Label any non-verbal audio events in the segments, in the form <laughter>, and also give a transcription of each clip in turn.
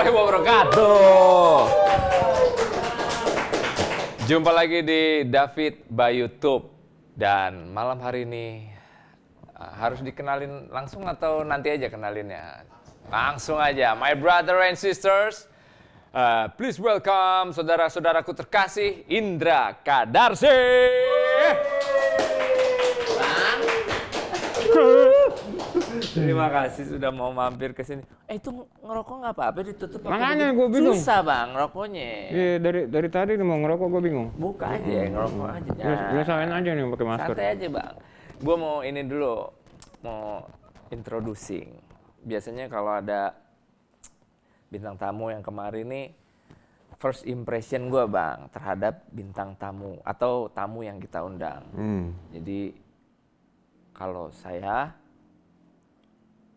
warahmatullahi wabarakatuh. Jumpa lagi di David by YouTube dan malam hari ini uh, harus dikenalin langsung atau nanti aja kenalinnya? Langsung aja. My brother and sisters, uh, please welcome saudara-saudaraku terkasih Indra Kadarsi. Eh. Iya. Terima kasih sudah mau mampir ke sini. Eh itu ngerokok nggak apa-apa ditutup. Makanya gue bingung. Susah bang rokoknya. Iya dari dari tadi nih mau ngerokok gue bingung. Buka aja hmm. ngerokok aja. Biasain aja nih pakai masker. Santai aja bang. Gue mau ini dulu mau introducing. Biasanya kalau ada bintang tamu yang kemarin nih first impression gue bang terhadap bintang tamu atau tamu yang kita undang. Hmm. Jadi kalau saya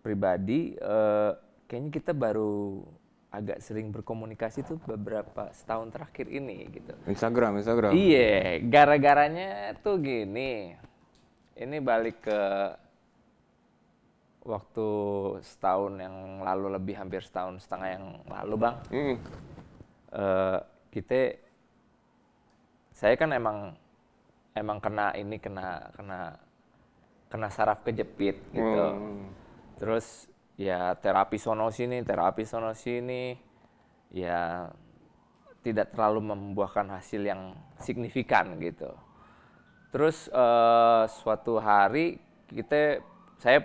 pribadi uh, kayaknya kita baru agak sering berkomunikasi tuh beberapa setahun terakhir ini gitu. Instagram, Instagram. Iya, gara-garanya tuh gini. Ini balik ke waktu setahun yang lalu lebih hampir setahun setengah yang lalu bang. Mm. Uh, kita, saya kan emang emang kena ini kena kena kena saraf kejepit gitu. Mm terus ya terapi sono sini terapi sono sini ya tidak terlalu membuahkan hasil yang signifikan gitu terus uh, suatu hari kita saya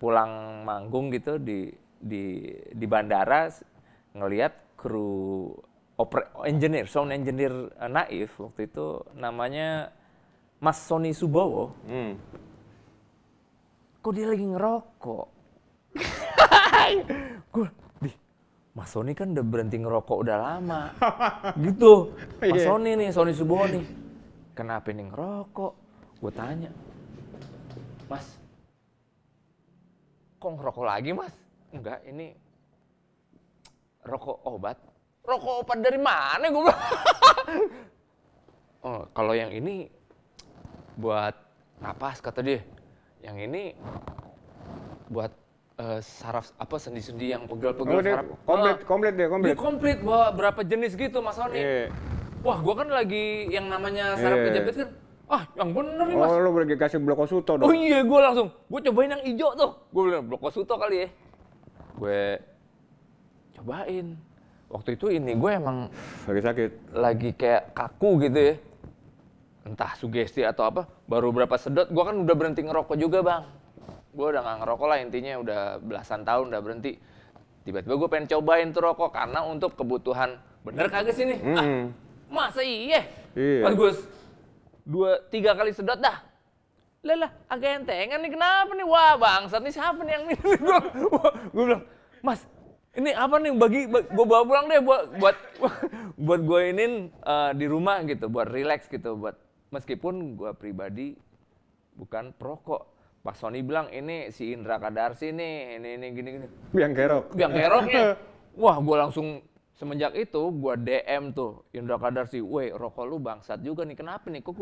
pulang manggung gitu di di di bandara ngelihat kru oper engineer sound engineer uh, naif waktu itu namanya Mas Sony Subowo hmm. kok dia lagi ngerokok <laughs> gue di Mas Sony kan udah berhenti ngerokok udah lama <laughs> gitu Mas iya. Sony nih Sony Suboni, nih kenapa nih ngerokok gue tanya Mas kok ngerokok lagi Mas enggak ini rokok obat rokok obat dari mana gue <laughs> oh kalau yang ini buat napas kata dia yang ini buat Uh, saraf apa sendi-sendi yang pegel-pegel oh, saraf komplit uh, komplit deh komplit dia komplit bawa berapa jenis gitu mas Oni yeah. wah gua kan lagi yang namanya iya. saraf yeah. kejepit kan ah yang bener nih mas oh lu lagi kasih blokosuto dong oh iya gua langsung gua cobain yang hijau tuh gua bilang blokosuto kali ya gue cobain waktu itu ini gue emang lagi sakit lagi kayak kaku gitu ya entah sugesti atau apa baru berapa sedot gue kan udah berhenti ngerokok juga bang gue udah nggak ngerokok lah intinya udah belasan tahun udah berhenti tiba-tiba gue pengen cobain tuh rokok karena untuk kebutuhan bener kagak sih nih hmm. ah, masa iya iya pas gue dua tiga kali sedot dah lah agak entengan nih kenapa nih wah bangsat nih siapa nih yang minum gue <laughs> gue bilang mas ini apa nih bagi gue bawa pulang deh buat buat <laughs> buat gue ini uh, eh, di rumah gitu buat relax gitu buat meskipun gue pribadi bukan perokok Pak Sony bilang ini si Indra Kadarsi nih, ini ini gini gini. Biang kerok. Biang keroknya. <laughs> Wah, gue langsung semenjak itu gue DM tuh Indra Kadarsi, Woi, rokok lu bangsat juga nih, kenapa nih kok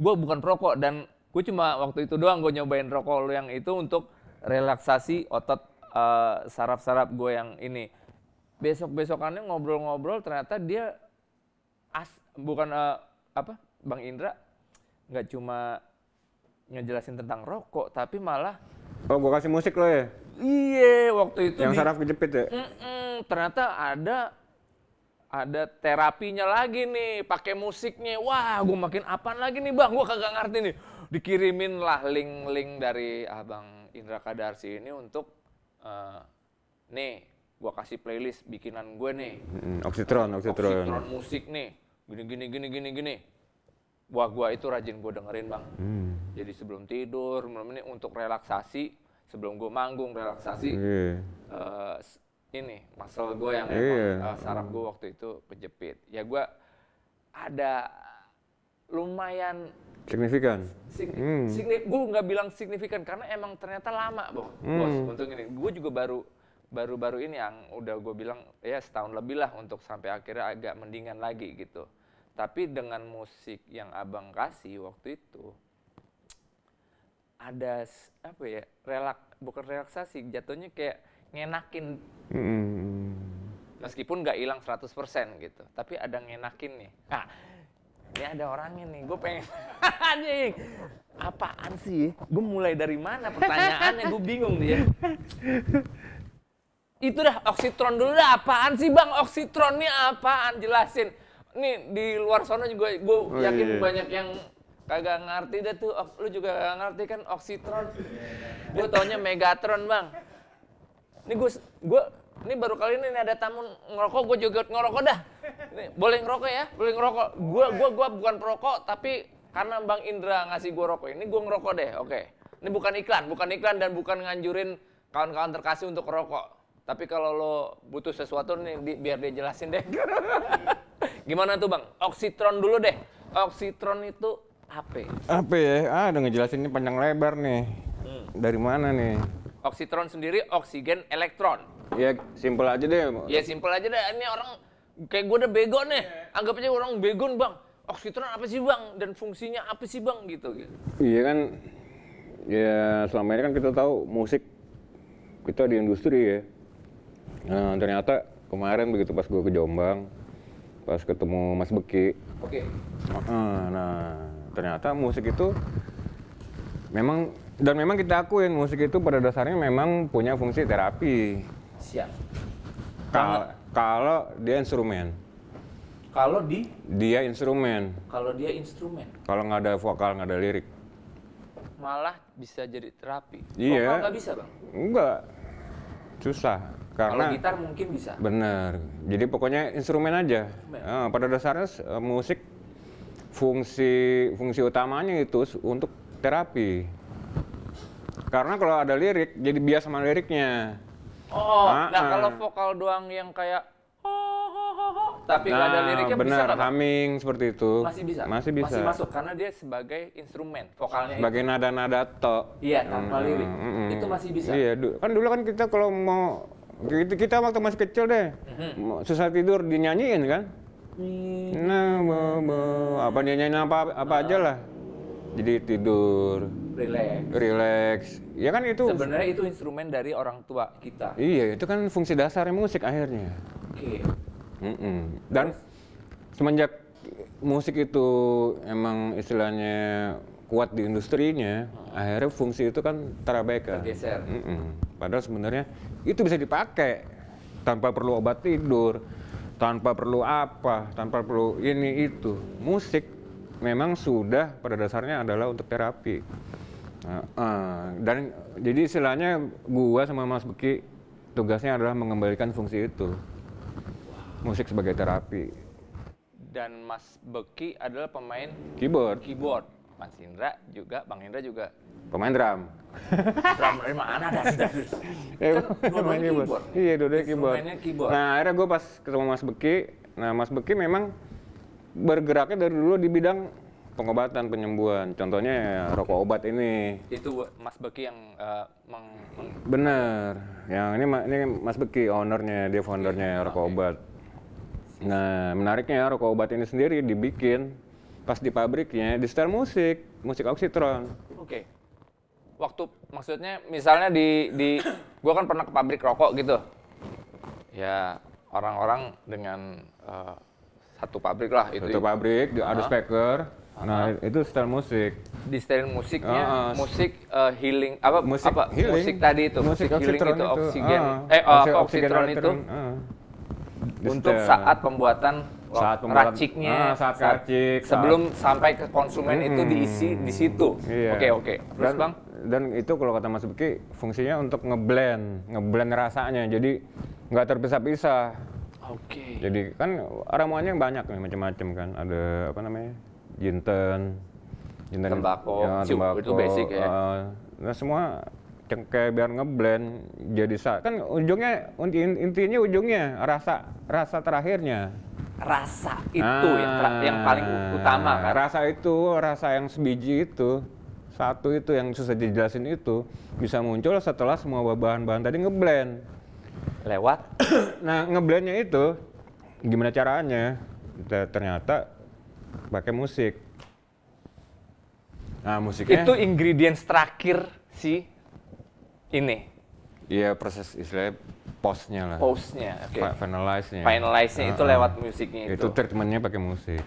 Gue bukan rokok dan gue cuma waktu itu doang gue nyobain rokok lu yang itu untuk relaksasi otot saraf eh, saraf-saraf gue yang ini. Besok besokannya ngobrol-ngobrol ternyata dia as bukan uh, apa Bang Indra nggak cuma ngejelasin tentang rokok, tapi malah Oh, gua kasih musik lo ya? iye waktu itu. Yang saraf kejepit ya? Mm-mm, ternyata ada ada terapinya lagi nih, pakai musiknya. Wah, gua makin apaan lagi nih bang? Gua kagak ngerti nih. Dikirimin lah link-link dari abang Indra Kadarsi ini untuk uh, nih, gua kasih playlist bikinan gue nih. Mm, oksitron, eh, oksitron. Oksitron musik nih, gini gini gini gini gini buah gua itu rajin gua dengerin bang. Hmm. Jadi sebelum tidur, ini untuk relaksasi, sebelum gua manggung relaksasi, yeah. Iya. uh, ini muscle gua yang yeah. emang uh, saraf gua waktu itu kejepit. Ya gua ada lumayan signifikan. Sig hmm. signi gue nggak bilang signifikan karena emang ternyata lama bos. Hmm. Bos untuk ini, gua juga baru baru-baru ini yang udah gua bilang ya setahun lebih lah untuk sampai akhirnya agak mendingan lagi gitu. Tapi dengan musik yang abang kasih waktu itu, ada apa ya relak bukan relaksasi jatuhnya kayak ngenakin hmm. meskipun nggak hilang 100% gitu tapi ada ngenakin nih ya ini ada orangnya nih gue pengen <laughs> anjing apaan sih gue mulai dari mana pertanyaannya gue bingung dia ya. itu dah oksitron dulu dah apaan sih bang oksitronnya apaan jelasin nih di luar sana juga gue oh, iya, yakin iya. banyak yang kagak ngerti deh tuh lu juga kagak ngerti kan oksitron gue taunya megatron bang ini gue gue ini baru kali ini ada tamu ngerokok gue juga ngerokok dah ini, boleh ngerokok ya boleh ngerokok gue gue gue bukan perokok tapi karena bang Indra ngasih gue rokok ini gue ngerokok deh oke okay. ini bukan iklan bukan iklan dan bukan nganjurin kawan-kawan terkasih untuk rokok tapi kalau lo butuh sesuatu nih di, biar dia jelasin deh <laughs> Gimana tuh bang? Oksitron dulu deh. Oksitron itu apa? Apa ya? Ah, udah ini panjang lebar nih. Hmm. Dari mana nih? Oksitron sendiri oksigen elektron. Ya simpel aja deh. Ya simpel aja deh. Ini orang kayak gue udah bego nih. Anggap aja orang bego bang. Oksitron apa sih bang? Dan fungsinya apa sih bang? Gitu. gitu. Iya kan. Ya selama ini kan kita tahu musik kita di industri ya. Nah ternyata kemarin begitu pas gue ke Jombang, pas ketemu Mas Beki. Oke. Okay. Nah, ternyata musik itu memang dan memang kita akuin musik itu pada dasarnya memang punya fungsi terapi. Siap. Kal kalau dia instrumen. Kalau di? Dia instrumen. Kalau dia instrumen. Kalau nggak ada vokal nggak ada lirik. Malah bisa jadi terapi. Iya. Vokal nggak bisa bang? Enggak. Susah karena Kalau gitar mungkin bisa. Bener. Jadi pokoknya instrumen aja. Instrumen. Ah, pada dasarnya eh, musik fungsi fungsi utamanya itu untuk terapi. Karena kalau ada lirik, jadi bias sama liriknya. Oh, ah, nah, kalau ah. vokal doang yang kayak tapi nggak nah, ada liriknya bener, bisa humming seperti itu masih bisa masih bisa masih masuk karena dia sebagai instrumen vokalnya sebagai nada-nada to iya tanpa hmm, lirik hmm, itu masih bisa iya kan dulu kan kita kalau mau kita, gitu, kita waktu masih kecil deh, mm-hmm. susah tidur dinyanyiin kan. Mm-hmm. Nah, be, be, apa dinyanyiin apa apa aja lah. Jadi tidur. Relax. Relax. Ya kan itu. Sebenarnya itu instrumen dari orang tua kita. Iya, itu kan fungsi dasar musik akhirnya. Oke. Okay. Mm -mm. Dan Terus? semenjak musik itu emang istilahnya kuat di industrinya, hmm. akhirnya fungsi itu kan terabaikan. Tergeser. Mm -mm. Padahal sebenarnya itu bisa dipakai tanpa perlu obat tidur, tanpa perlu apa, tanpa perlu ini itu. Musik memang sudah pada dasarnya adalah untuk terapi. Nah, uh, dan jadi istilahnya gua sama Mas Beki tugasnya adalah mengembalikan fungsi itu. Musik sebagai terapi. Dan Mas Beki adalah pemain keyboard. Keyboard Mas Indra juga, Bang Indra juga. Pemain drum. drum dari eh, mana ada <laughs> iya, Kan keyboard. Iya, dua keyboard. keyboard. Nah, akhirnya gue pas ketemu Mas Beki, nah Mas Beki memang bergeraknya dari dulu di bidang pengobatan penyembuhan contohnya ya, rokok obat ini itu Mas Beki yang uh, meng, bener yang ini ini Mas Beki ownernya dia foundernya okay. Iya, rokok okay. obat nah menariknya rokok obat ini sendiri dibikin pas di pabriknya di setel musik, musik oksitron. Oke. Okay. Waktu maksudnya misalnya di di <coughs> gua kan pernah ke pabrik rokok gitu. Ya orang-orang dengan uh, satu pabrik lah itu. Satu pabrik, uh -huh. ada speaker. Uh -huh. itu setel musik. Di setel musiknya uh -huh. musik uh, healing apa musik apa healing. musik tadi itu, musik, musik healing itu, itu oksigen uh -huh. eh uh, oksigen, itu. Uh -huh. Untuk saat pembuatan saat raciknya ah, saat racik sebelum saat, sampai ke konsumen hmm, itu diisi di situ oke iya. oke okay, okay. terus dan, bang dan itu kalau kata Mas Beki fungsinya untuk ngeblend ngeblend rasanya jadi nggak terpisah-pisah oke okay. jadi kan ramuannya banyak nih macam-macam kan ada apa namanya jinten jinten tembakau, ya, tembako, itu basic ya uh, nah semua cengkeh biar ngeblend jadi sa. kan ujungnya intinya ujungnya rasa rasa terakhirnya rasa itu ah, yang, yang paling utama kan rasa itu rasa yang sebiji itu satu itu yang susah dijelasin itu bisa muncul setelah semua bahan-bahan tadi ngeblend lewat <coughs> nah ngeblendnya itu gimana caranya ternyata pakai musik nah musiknya itu ingredients terakhir si ini iya proses istilahnya postnya lah. Postnya, oke. Okay. Finalize-nya. Finalize-nya uh, itu ah, ah. lewat musiknya itu. Itu treatmentnya pakai musik.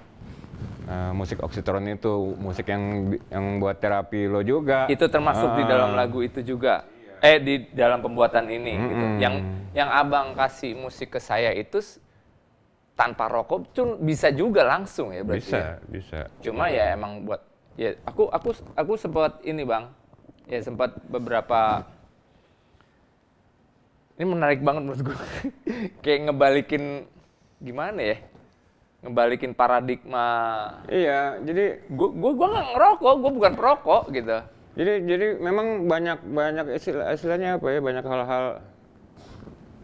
Uh, musik oksitron itu musik yang yang buat terapi lo juga. Itu termasuk uh, di dalam lagu itu juga. Eh di dalam pembuatan ini mm, gitu. Yang yang abang kasih musik ke saya itu tanpa rokok pun bisa juga langsung ya berarti. Bisa, ya? bisa. Cuma ya emang buat ya aku aku aku sempat ini bang ya sempat beberapa ini menarik banget menurut gue <laughs> kayak ngebalikin gimana ya ngebalikin paradigma iya jadi gue gue gue nggak ngerokok gue bukan perokok gitu jadi jadi memang banyak banyak istilah istilahnya apa ya banyak hal-hal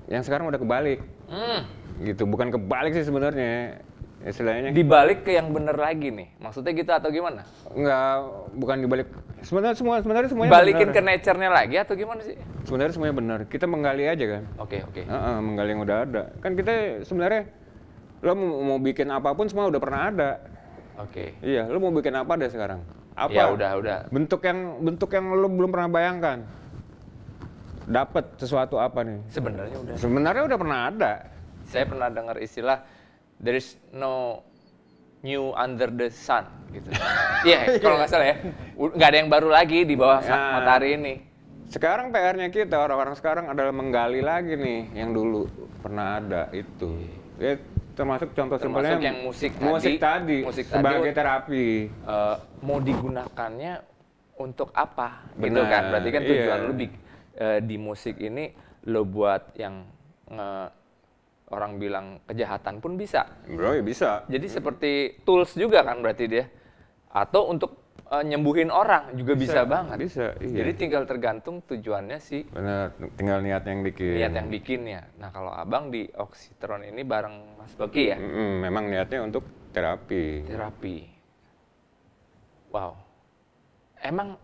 yang sekarang udah kebalik hmm. gitu bukan kebalik sih sebenarnya istilahnya dibalik ke yang bener lagi nih maksudnya gitu atau gimana nggak bukan dibalik sebenarnya semua sebenarnya semuanya balikin bener. ke nature-nya lagi atau gimana sih sebenarnya semuanya bener kita menggali aja kan oke okay, oke okay. uh -uh, menggali yang udah ada kan kita sebenarnya lo mau, mau bikin apapun semua udah pernah ada oke okay. iya lo mau bikin apa deh sekarang apa ya udah udah bentuk yang bentuk yang lo belum pernah bayangkan dapat sesuatu apa nih sebenarnya udah sebenarnya udah pernah ada saya pernah dengar istilah there is no new under the sun gitu. <laughs> Iya, yeah, kalau nggak salah ya. Nggak ada yang baru lagi di bawah nah, matahari ini. Sekarang PR-nya kita orang-orang sekarang adalah menggali lagi nih yang dulu pernah ada itu. Iya. Ya, termasuk contoh sebenarnya yang musik, musik tadi, tadi musik sebagai tadi, terapi. Uh, mau digunakannya untuk apa? Benar, gitu kan. Berarti kan tujuan iya. lu uh, di musik ini lo buat yang uh, orang bilang kejahatan pun bisa. Bro, ya bisa. Jadi hmm. seperti tools juga kan berarti dia. Atau untuk uh, nyembuhin orang juga bisa, bisa banget. Bisa, iya. Jadi tinggal tergantung tujuannya sih. Benar, tinggal niat yang bikin. Niat yang bikin ya. Nah, kalau Abang di Oksitron ini bareng Mas Beki ya? -hmm, memang niatnya untuk terapi. Terapi. Wow. Emang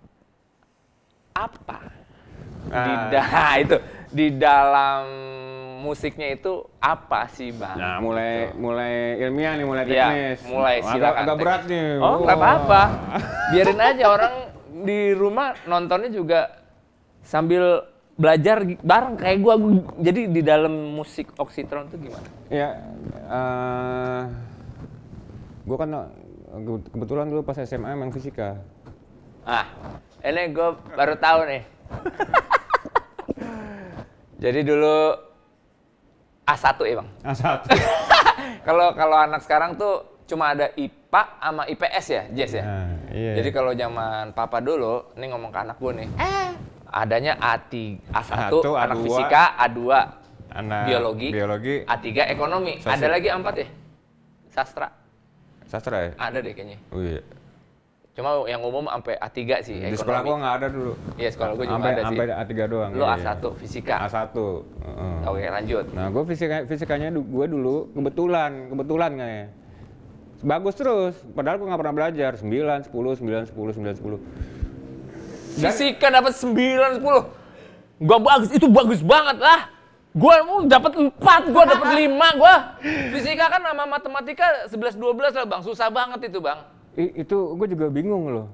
apa? Nah. Di ah. da <laughs> itu di dalam musiknya itu apa sih bang? Nah mulai gitu. mulai ilmiah nih mulai iya, teknis. Ya, mulai sih, Agak, agak berat nih. Oh nggak wow. apa-apa. Biarin aja orang di rumah nontonnya juga sambil belajar bareng kayak gua, jadi di dalam musik oksitron tuh gimana? Ya, uh, gua kan kebetulan dulu pas SMA emang fisika. Ah, ini gua baru tahu nih. <laughs> jadi dulu A1 ya eh, bang? A1. <laughs> Kalau kalau anak sekarang tuh cuma ada IPA sama IPS ya, Jess ya. Nah, iya. Jadi kalau zaman papa dulu, ini ngomong ke anak gue nih, eh, adanya A3, A1, A1 anak A2, fisika, A2, anak biologi, biologi, A3, ekonomi. Sosial. Ada lagi A4 ya? Eh? Sastra. Sastra ya? Ada deh kayaknya. Oh iya. Cuma yang umum sampai A3 sih. Di ekonomi. sekolah gua nggak ada dulu. Iya, sekolah gua juga cuma ada sih. Sampai A3 doang. Lu iya. A1 fisika. A1. Uh. Oke, lanjut. Nah, gua fisika fisikanya gua dulu kebetulan, kebetulan kayaknya. Bagus terus, padahal gua nggak pernah belajar. 9, 10, 9, 10, 9, 10. Dan, fisika dapat 9, 10. Gua bagus, itu bagus banget lah gua mau dapat 4, gua dapat 5 gua. <laughs> Fisika kan sama matematika 11 12 lah, Bang. Susah banget itu, Bang. I, itu gue juga bingung loh.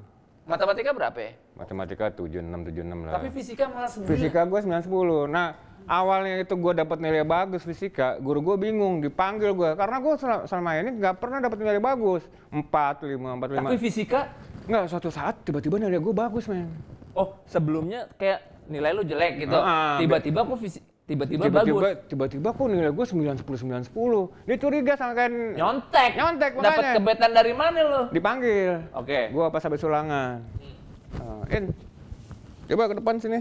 Matematika berapa ya? Matematika enam lah. Tapi fisika malah 9. Fisika gue 910. Nah, awalnya itu gue dapat nilai bagus fisika, guru gue bingung, dipanggil gue. Karena gue selama ini nggak pernah dapat nilai bagus. 4, 5, 4, 5. Tapi fisika? Enggak, suatu saat tiba-tiba nilai gue bagus, men. Oh, sebelumnya kayak nilai lu jelek gitu. Tiba-tiba uh, kok fisik tiba-tiba bagus. Tiba-tiba kok nilai gue sembilan 10 sembilan 10. Dia curiga sangkain nyontek. Nyontek makanya. Dapat kebetan dari mana lo? Dipanggil. Oke. Okay. Gue pas habis ulangan. Uh, in. Coba ke depan sini.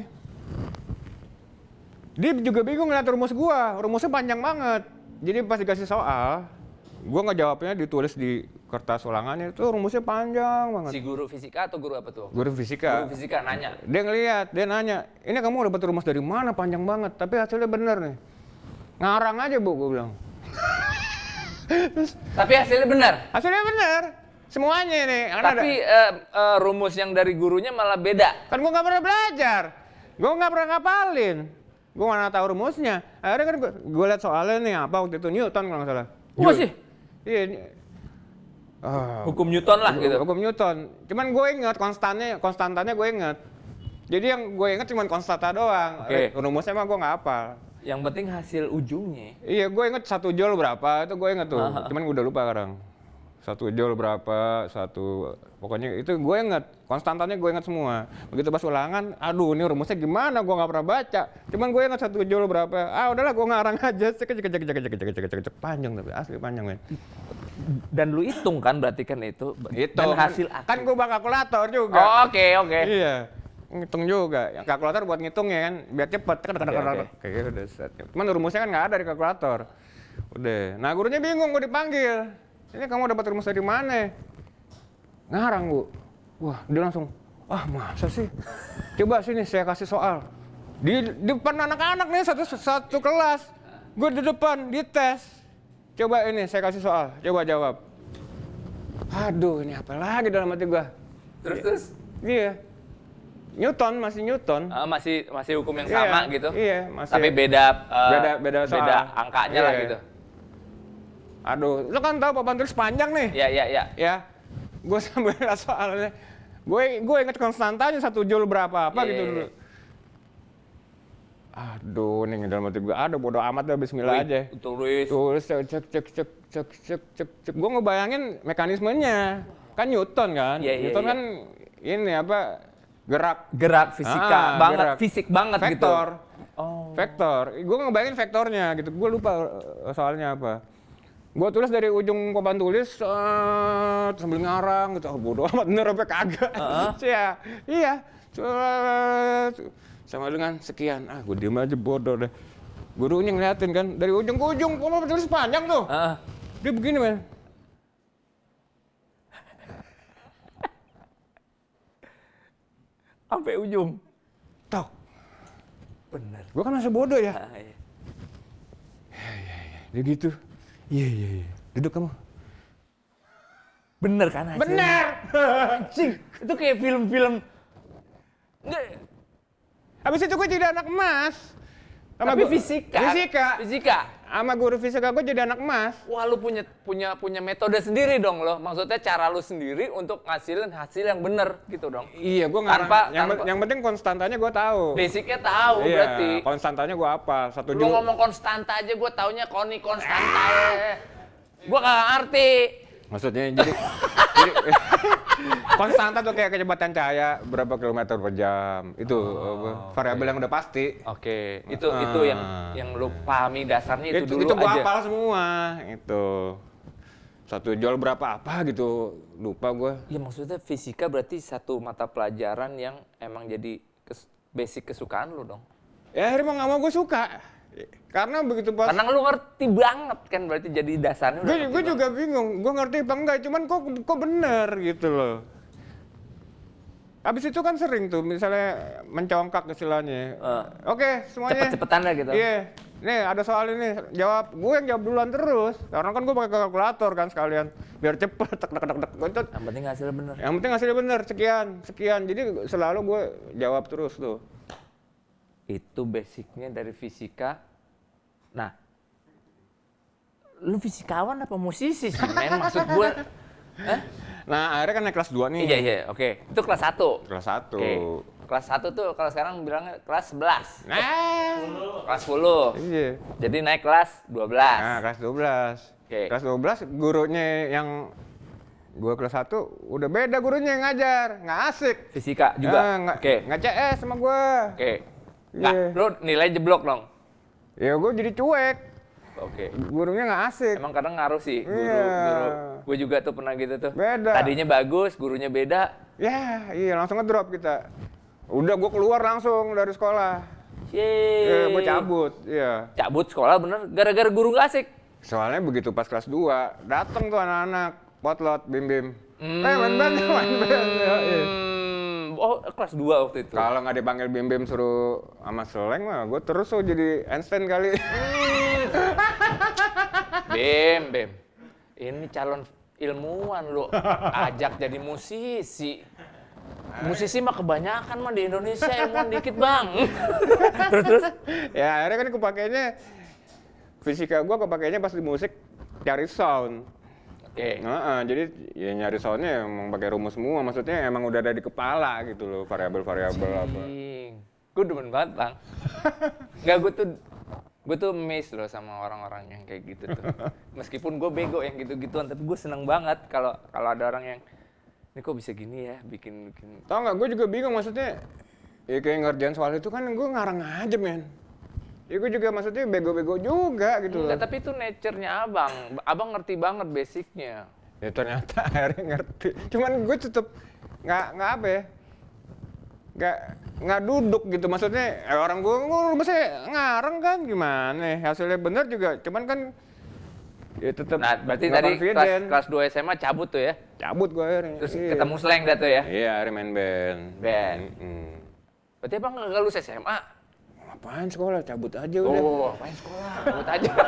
Dia juga bingung ngeliat rumus gue. Rumusnya panjang banget. Jadi pas dikasih soal, gue nggak jawabnya ditulis di kertas ulangannya itu rumusnya panjang banget. Si guru fisika atau guru apa tuh? Guru fisika. Guru fisika nanya. Dia ngeliat, dia nanya, ini kamu dapat rumus dari mana panjang banget, tapi hasilnya bener nih. Ngarang aja bu, gue bilang. <laughs> tapi hasilnya bener. Hasilnya bener. Semuanya ini. Tapi ada. Uh, uh, rumus yang dari gurunya malah beda. Kan gue nggak pernah belajar, gue nggak pernah ngapalin, gue mana tahu rumusnya. Akhirnya kan gue liat soalnya nih apa waktu itu Newton kalau nggak salah. Wah oh, sih. Iya. Uh, hukum Newton lah gitu. Hukum Newton. Cuman gue inget konstannya, konstantannya gue inget. Jadi yang gue inget cuman konstanta doang. Okay. Eh, rumusnya mah gue nggak apa. Yang penting hasil ujungnya. Iya, gue inget satu jol berapa itu gue inget tuh. -huh. Cuman gue udah lupa sekarang satu jol berapa satu pokoknya itu gue inget konstantannya gue inget semua begitu pas ulangan aduh ini rumusnya gimana gue nggak pernah baca cuman gue inget satu jol berapa ah udahlah gue ngarang <laughs> aja cek cek cek cek cek cek cek cek panjang tapi asli panjang men. dan lu hitung kan berarti kan itu hitung. dan hasil akhir. kan gue bakal kalkulator juga oke oh, oke okay, okay. iya ngitung juga yang kalkulator buat ngitung ya kan biar cepet kan okay, okay. kayak gitu deh cuman rumusnya kan gak ada di kalkulator udah nah gurunya bingung gue dipanggil ini kamu dapat rumus dari mana? Ngarang, Bu. Wah, dia langsung, ah masa sih? Coba sini saya kasih soal. Di depan anak-anak nih satu satu kelas. Gue di depan, di tes. Coba ini saya kasih soal, coba jawab. Aduh, ini apa lagi dalam hati gue? Terus terus? Iya. Newton masih Newton. Uh, masih masih hukum yang iya, sama iya, gitu. Iya, masih. Tapi beda uh, beda beda Beda angkanya iya. lah gitu. Aduh, lo kan tahu papan tulis panjang nih. Iya, iya, iya. Ya. Gue sambil <laughs> soalnya. Gue gue inget konstantanya satu jul berapa apa yeah, gitu ya, Yeah, Aduh, nih dalam hati gue, aduh bodo amat deh, bismillah Wih, aja. Tulis. Tulis, cek, cek, cek, cek, cek, cek, cek, cek. Gue ngebayangin mekanismenya. Kan Newton kan? Yeah, iya, Newton yeah, kan ini apa, gerak. Gerak, fisika ah, banget, gerak. fisik banget vektor. gitu. Vektor. Oh. Vektor. Gue ngebayangin vektornya gitu. Gue lupa eh, soalnya apa gue tulis dari ujung papan tulis uh, sambil ngarang gitu oh, bodoh amat bener apa kagak uh ya <laughs> iya, iya. sama dengan sekian ah gue diem aja bodoh deh gurunya ngeliatin kan dari ujung ke ujung papan tulis panjang tuh uh -huh. dia begini men <laughs> sampai ujung tok bener gue kan masih bodoh ya, uh, iya. ya, ya, ya. dia gitu Iya, iya, iya. Duduk kamu. Bener kan hasilnya? Bener! <laughs> Anjing! itu kayak film-film. Habis itu gue jadi anak emas. Tapi fisika. Fisika. Fisika sama guru fisika gue jadi anak emas. Wah lu punya punya punya metode sendiri dong loh. Maksudnya cara lu sendiri untuk ngasilin hasil yang bener gitu dong. Iya gue nggak. Tanpa, yang, yang penting konstantanya gue tahu. Basicnya tahu iya, berarti. Konstantanya gue apa? Satu Lu ngomong konstanta aja gue taunya koni konstanta. Eh. gue gak ngerti. Maksudnya jadi, <laughs> jadi <laughs> konstanta tuh kayak kecepatan cahaya berapa kilometer per jam itu oh, eh, variabel okay. yang udah pasti. Oke, okay. Nah, itu uh, itu ah. yang yang lu pahami dasarnya itu, itu dulu itu gua aja. apa semua itu. Satu jual berapa apa gitu lupa gua. Ya maksudnya fisika berarti satu mata pelajaran yang emang jadi kes, basic kesukaan lu dong. Ya akhirnya mau mau gue suka. Karena begitu pas. Karena lu ngerti banget kan berarti jadi dasarnya. Gue, gue juga bingung. Gue ngerti apa enggak. Cuman kok kok bener gitu loh. Habis itu kan sering tuh misalnya mencongkak istilahnya. Uh, Oke, okay, semuanya. Cepet-cepetan lah gitu. Iya. Yeah. Nih ada soal ini, jawab. Gue yang jawab duluan terus. Karena kan gue pakai kalkulator kan sekalian. Biar cepet, tek tek tek tek. Yang penting hasilnya bener. Yang penting hasilnya bener, sekian, sekian. Jadi selalu gue jawab terus tuh itu basicnya dari fisika. Nah, lu fisikawan apa musisi sih, men? Maksud gue, eh? Nah, akhirnya kan naik kelas 2 nih. Iya, iya, oke. Okay. Itu kelas 1. Kelas 1. Okay. Kelas 1 tuh kalau sekarang bilangnya kelas 11. Nah, eh. kelas 10. Iya. Jadi naik kelas 12. Nah, kelas 12. Oke. Okay. Kelas 12 gurunya yang gua kelas 1 udah beda gurunya yang ngajar, nggak asik. Fisika juga. Nah, nggak okay. Gak CS sama gua. Oke. Okay. Nggak, yeah. lu nilai jeblok dong. Ya gue jadi cuek. Oke. Okay. Gurunya nggak asik. Emang kadang ngaruh sih guru. Yeah. guru. Gue juga tuh pernah gitu tuh. Beda. Tadinya bagus, gurunya beda. Ya, yeah, iya langsung ngedrop kita. Udah gue keluar langsung dari sekolah. Yeay. Yeah, gue cabut, ya. Cabut sekolah bener, gara-gara guru nggak asik. Soalnya begitu pas kelas 2, dateng tuh anak-anak, potlot, bim-bim. Mm. Eh, main <laughs> main main Ya, iya oh kelas 2 waktu itu. Kalau nggak dipanggil Bim Bim suruh sama Seleng mah gue terus tuh jadi Einstein kali. <laughs> Bim Bim. Ini calon ilmuwan lo ajak jadi musisi. Musisi mah kebanyakan mah di Indonesia ilmuwan dikit, Bang. <laughs> terus terus ya akhirnya kan kepakainya fisika gue kepakainya pas di musik cari sound Oke. Okay. Nah, jadi ya nyari soundnya ya emang pakai rumus semua. Maksudnya emang udah ada di kepala gitu loh variabel-variabel apa. Gue demen banget bang. <laughs> Gak gue tuh gue tuh amazed loh sama orang-orang yang kayak gitu tuh. <laughs> Meskipun gue bego yang gitu-gituan, tapi gue seneng banget kalau kalau ada orang yang ini kok bisa gini ya bikin bikin. Tau nggak? Gue juga bingung maksudnya. Ya kayak ngerjain soal itu kan gue ngarang aja men ya gue juga maksudnya bego-bego juga gitu Enggak, tapi itu nature-nya abang abang ngerti banget basicnya ya ternyata akhirnya <laughs> ngerti cuman gue tetep nggak nggak apa ya nggak nggak duduk gitu maksudnya eh, orang gue ngurus maksudnya ngareng kan gimana hasilnya bener juga cuman kan ya tetap nah berarti tadi kelas, kelas 2 SMA cabut tuh ya cabut gue akhirnya terus iya. ketemu slang dah tuh ya iya akhirnya main band band -hmm. berarti abang nggak lulus SMA apaan sekolah cabut aja udah oh ngapain sekolah cabut aja <laughs>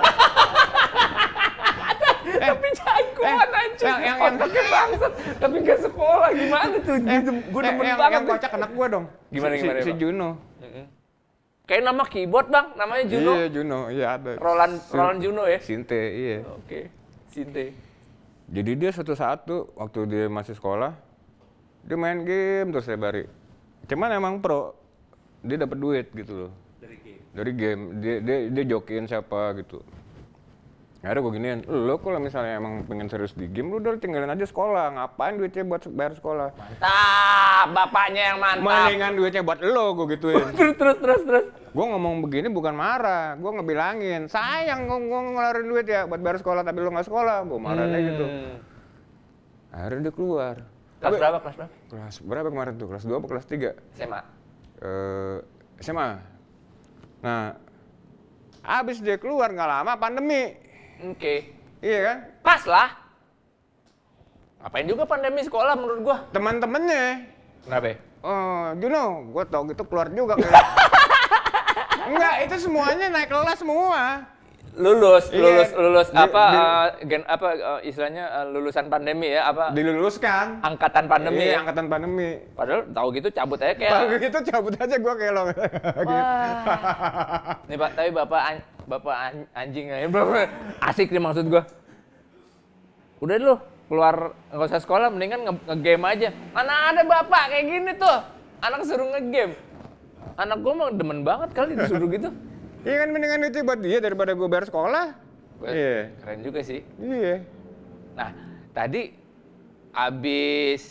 eh, tapi jagoan eh, anjir yang yang yang pakai bangsat tapi gak sekolah gimana tuh eh, gue demen eh, banget yang kocak anak gue dong gimana gimana si, Juno Kayak nama keyboard bang, namanya Juno. Iya Juno, iya ada. Roland, Roland Juno ya. Sinte, iya. Oke, Sinte. Jadi dia suatu saat tuh waktu dia masih sekolah, dia main game terus saya bari. Cuman emang pro, dia dapat duit gitu loh dari game dia dia, dia jokin siapa gitu akhirnya gue giniin lo kalau misalnya emang pengen serius di game lo udah tinggalin aja sekolah ngapain duitnya buat bayar sekolah mantap bapaknya yang mantap mendingan duitnya buat lo gue gituin <laughs> terus terus terus terus gue ngomong begini bukan marah gue ngebilangin sayang gue, gue ngeluarin duit ya buat bayar sekolah tapi lo nggak sekolah gue marah hmm. gitu akhirnya dia keluar kelas berapa kelas berapa kelas berapa kemarin tuh kelas 2 apa kelas 3 SMA eh uh, SMA Nah, habis dia keluar nggak lama pandemi. Oke. Okay. Iya kan? Pas lah. Apain juga pandemi sekolah menurut gua? Teman-temannya. Kenapa? Ya? Oh, you know, gua tau gitu keluar juga. Enggak, <laughs> itu semuanya naik kelas semua. Iya. lulus lulus lulus apa eh, gen apa uh, istilahnya eh, lulusan pandemi ya apa diluluskan angkatan pandemi iya, ya? angkatan pandemi padahal tahu gitu cabut aja kayak tahu gitu cabut aja gua kayak lo <laughs> gitu. nih pak tapi bapak an, bapak anjing ya bapak <laughs> asik nih maksud gua udah dulu keluar nggak usah sekolah mendingan ngegame aja mana ada bapak kayak gini tuh anak suruh ngegame anak gua mah demen banget kali disuruh gitu Iya kan mendingan itu buat dia daripada gue bayar sekolah. Iya. Yeah. Keren juga sih. Iya. Yeah. Nah, tadi abis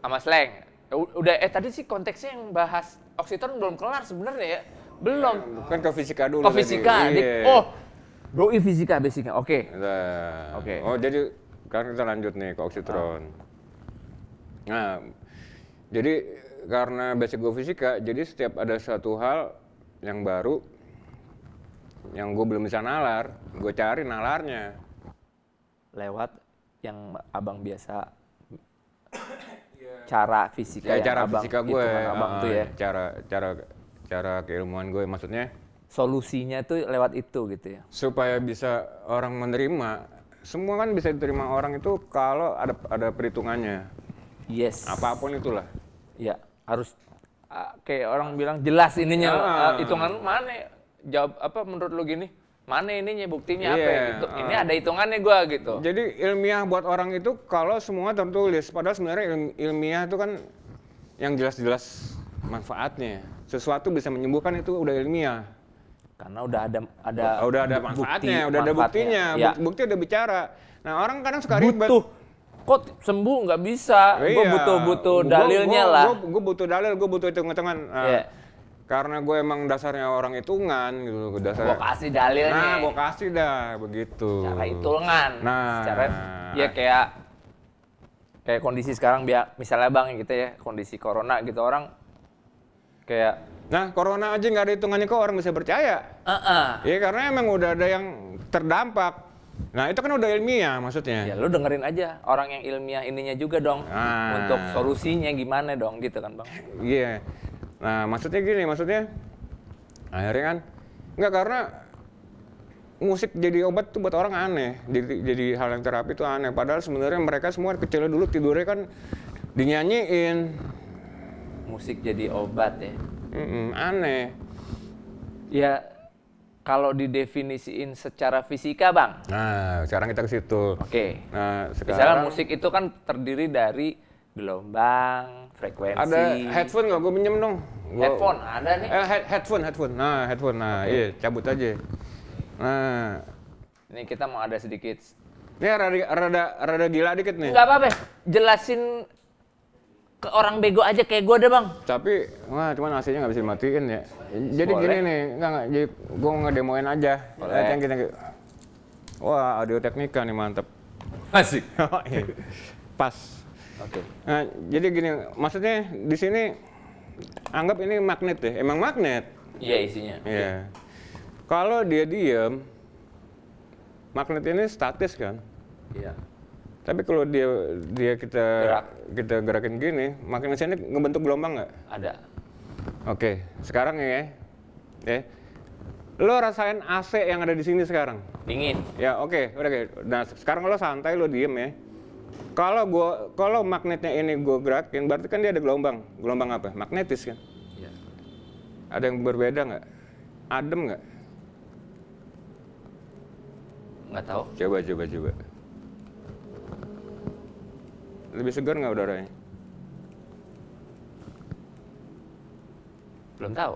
sama slang. Udah eh tadi sih konteksnya yang bahas oksiton belum kelar sebenarnya ya. Belum. Bukan ke fisika dulu. Ke fisika. Tadi. Iya. Yeah. Oh, Doi fisika basicnya. Oke. Okay. Nah. Oke. Okay. Oh, jadi kan kita lanjut nih ke oksitron. Ah. Nah, jadi karena basic gue fisika, jadi setiap ada satu hal yang baru yang gue belum bisa nalar gue cari nalarnya lewat yang abang biasa iya. cara fisika ya, cara abang fisika gue kan abang uh, tuh ya cara cara cara keilmuan gue maksudnya solusinya tuh lewat itu gitu ya supaya bisa orang menerima semua kan bisa diterima orang itu kalau ada ada perhitungannya yes apapun itulah ya harus Ah, kayak orang bilang jelas ininya uh, hitungan mana jawab apa menurut lu gini mana ininya buktinya yeah. apa iya. ya gitu. Ini uh. ada hitungannya gua gitu. Jadi ilmiah buat orang itu kalau semua tertulis, padahal sebenarnya ilmiah itu kan yang jelas-jelas manfaatnya. Sesuatu bisa menyembuhkan itu udah ilmiah. Karena udah ada ada udah ada manfaatnya, bukti, udah manfaatnya. ada buktinya, ya. bukti udah bicara. Nah, orang kadang suka ribet. Butuh kok sembuh nggak bisa. Iya. Gue butuh-butuh dalilnya gua, gua, lah. Gue butuh dalil, gue butuh hitung-hitungan. Uh, yeah. Iya. Karena gue emang dasarnya orang hitungan gitu. Dasar. Gue kasih dalilnya. Nah, gue kasih dah begitu. Cara hitungan. Nah. Secara, ya kayak kayak kondisi sekarang biar misalnya bang gitu ya kondisi corona gitu orang kayak Nah, corona aja nggak ada hitungannya kok orang bisa percaya. Iya, uh -uh. karena emang udah ada yang terdampak. Nah itu kan udah ilmiah maksudnya. Ya lu dengerin aja orang yang ilmiah ininya juga dong. Nah. Untuk solusinya gimana dong gitu kan bang. Iya. Yeah. Nah maksudnya gini maksudnya akhirnya kan nggak karena musik jadi obat tuh buat orang aneh jadi, jadi hal yang terapi tuh aneh padahal sebenarnya mereka semua kecilnya dulu tidurnya kan dinyanyiin musik jadi obat ya mm -mm, aneh ya kalau didefinisiin secara fisika, Bang. Nah, sekarang kita ke situ. Oke. Okay. Nah, sekarang Misalnya musik itu kan terdiri dari gelombang, frekuensi. Ada headphone nggak? Gue pinjam dong. Gua... Headphone ada nih. Eh, head, headphone, headphone. Nah, headphone. Nah, okay. iya, cabut aja. Nah. Ini kita mau ada sedikit. Ini rada, rada, rada gila dikit nih. Nggak apa-apa. Jelasin ke orang bego aja kayak gue deh bang. Tapi wah, cuman AC-nya nggak bisa dimatiin ya. Jadi Boleh. gini nih, nggak nggak, jadi gue ngedemoin aja. Boleh. Yang kita, wah audio teknika nih mantep. Asik. <laughs> Oh, iya. Pas. Oke. Okay. Nah, jadi gini, maksudnya di sini anggap ini magnet ya, emang magnet. Iya isinya. Iya. Yeah. Okay. Kalau dia diem, magnet ini statis kan? Iya. Yeah tapi kalau dia dia kita Gerak. kita gerakin gini, makin mesinnya ngebentuk gelombang nggak? Ada. Oke, sekarang ya, ya. Lo rasain AC yang ada di sini sekarang? Dingin. Ya oke, okay, udah kayak. Nah sekarang lo santai, lo diem ya. Kalau gua kalau magnetnya ini gue gerakin, berarti kan dia ada gelombang. Gelombang apa? Magnetis kan? Iya. Ada yang berbeda nggak? Adem nggak? Nggak tahu. Coba coba coba. Lebih segar nggak udaranya? Belum tahu.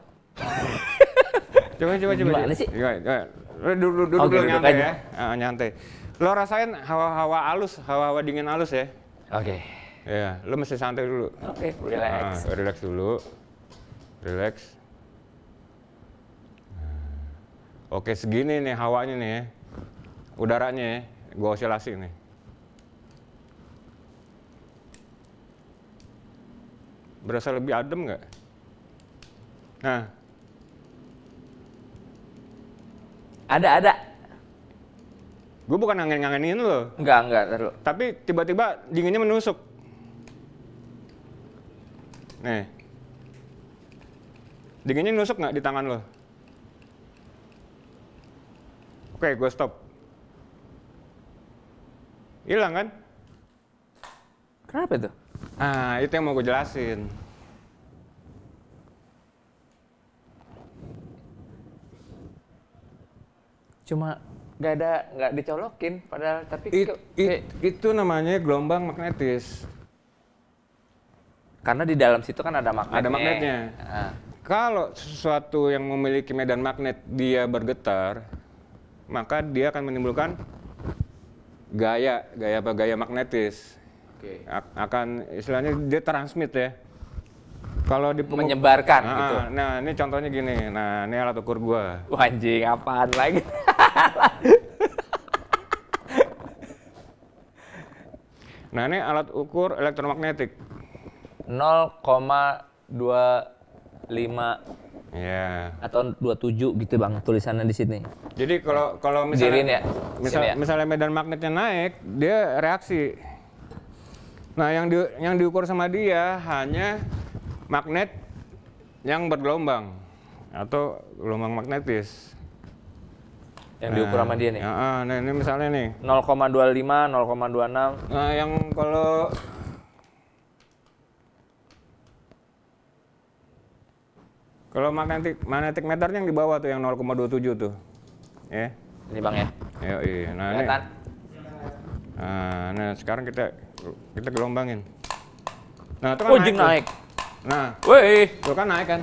coba coba coba. Gimana sih? Coba, coba. Oh, dulu dulu, dulu okay, nyantai gitu. ya. Uh, nyantai. Lo rasain hawa-hawa halus, hawa-hawa dingin halus ya. Oke. Okay. Ya, lo mesti santai dulu. Oke, okay, ah, relax. Uh, relax dulu. Relax. Oke, segini nih hawanya nih ya. Udaranya ya. Gua osilasi nih. Berasa lebih adem nggak? Nah. Ada, ada. Gue bukan ngangen-ngangenin lo. Enggak, enggak. terlalu. Tapi tiba-tiba dinginnya menusuk. Nih. Dinginnya menusuk nggak di tangan lo? Oke, gue stop. Hilang kan? Kenapa itu? Nah, itu yang mau gue jelasin. Cuma nggak ada nggak dicolokin padahal tapi it, ke, it, itu namanya gelombang magnetis karena di dalam situ kan ada magnetnya ada magnetnya Nah. kalau sesuatu yang memiliki medan magnet dia bergetar maka dia akan menimbulkan gaya gaya apa gaya magnetis okay. akan istilahnya dia transmit ya kalau di menyebarkan nah, gitu. Ah, nah, ini contohnya gini. Nah, ini alat ukur gua. Wah, anjing apaan lagi? <laughs> nah, ini alat ukur elektromagnetik. 0,25 Ya. Atau 27 gitu Bang tulisannya di sini. Jadi kalau kalau misalnya ya? Misal, ya? misalnya medan magnetnya naik, dia reaksi Nah, yang di, yang diukur sama dia hanya magnet yang bergelombang atau gelombang magnetis. Yang nah, diukur sama nah, dia nih. Ya, ah, nah ini misalnya nih 0,25, 0,26. Nah, yang kalau Kalau magnetik magnetik meternya yang di bawah tuh yang 0,27 tuh. Ya. Yeah. Ini Bang ya. Yo, iya. Nah, ini. Nah, nah sekarang kita kita gelombangin. Nah, itu kan oh, naik. naik. Nah, woi, itu kan naik kan.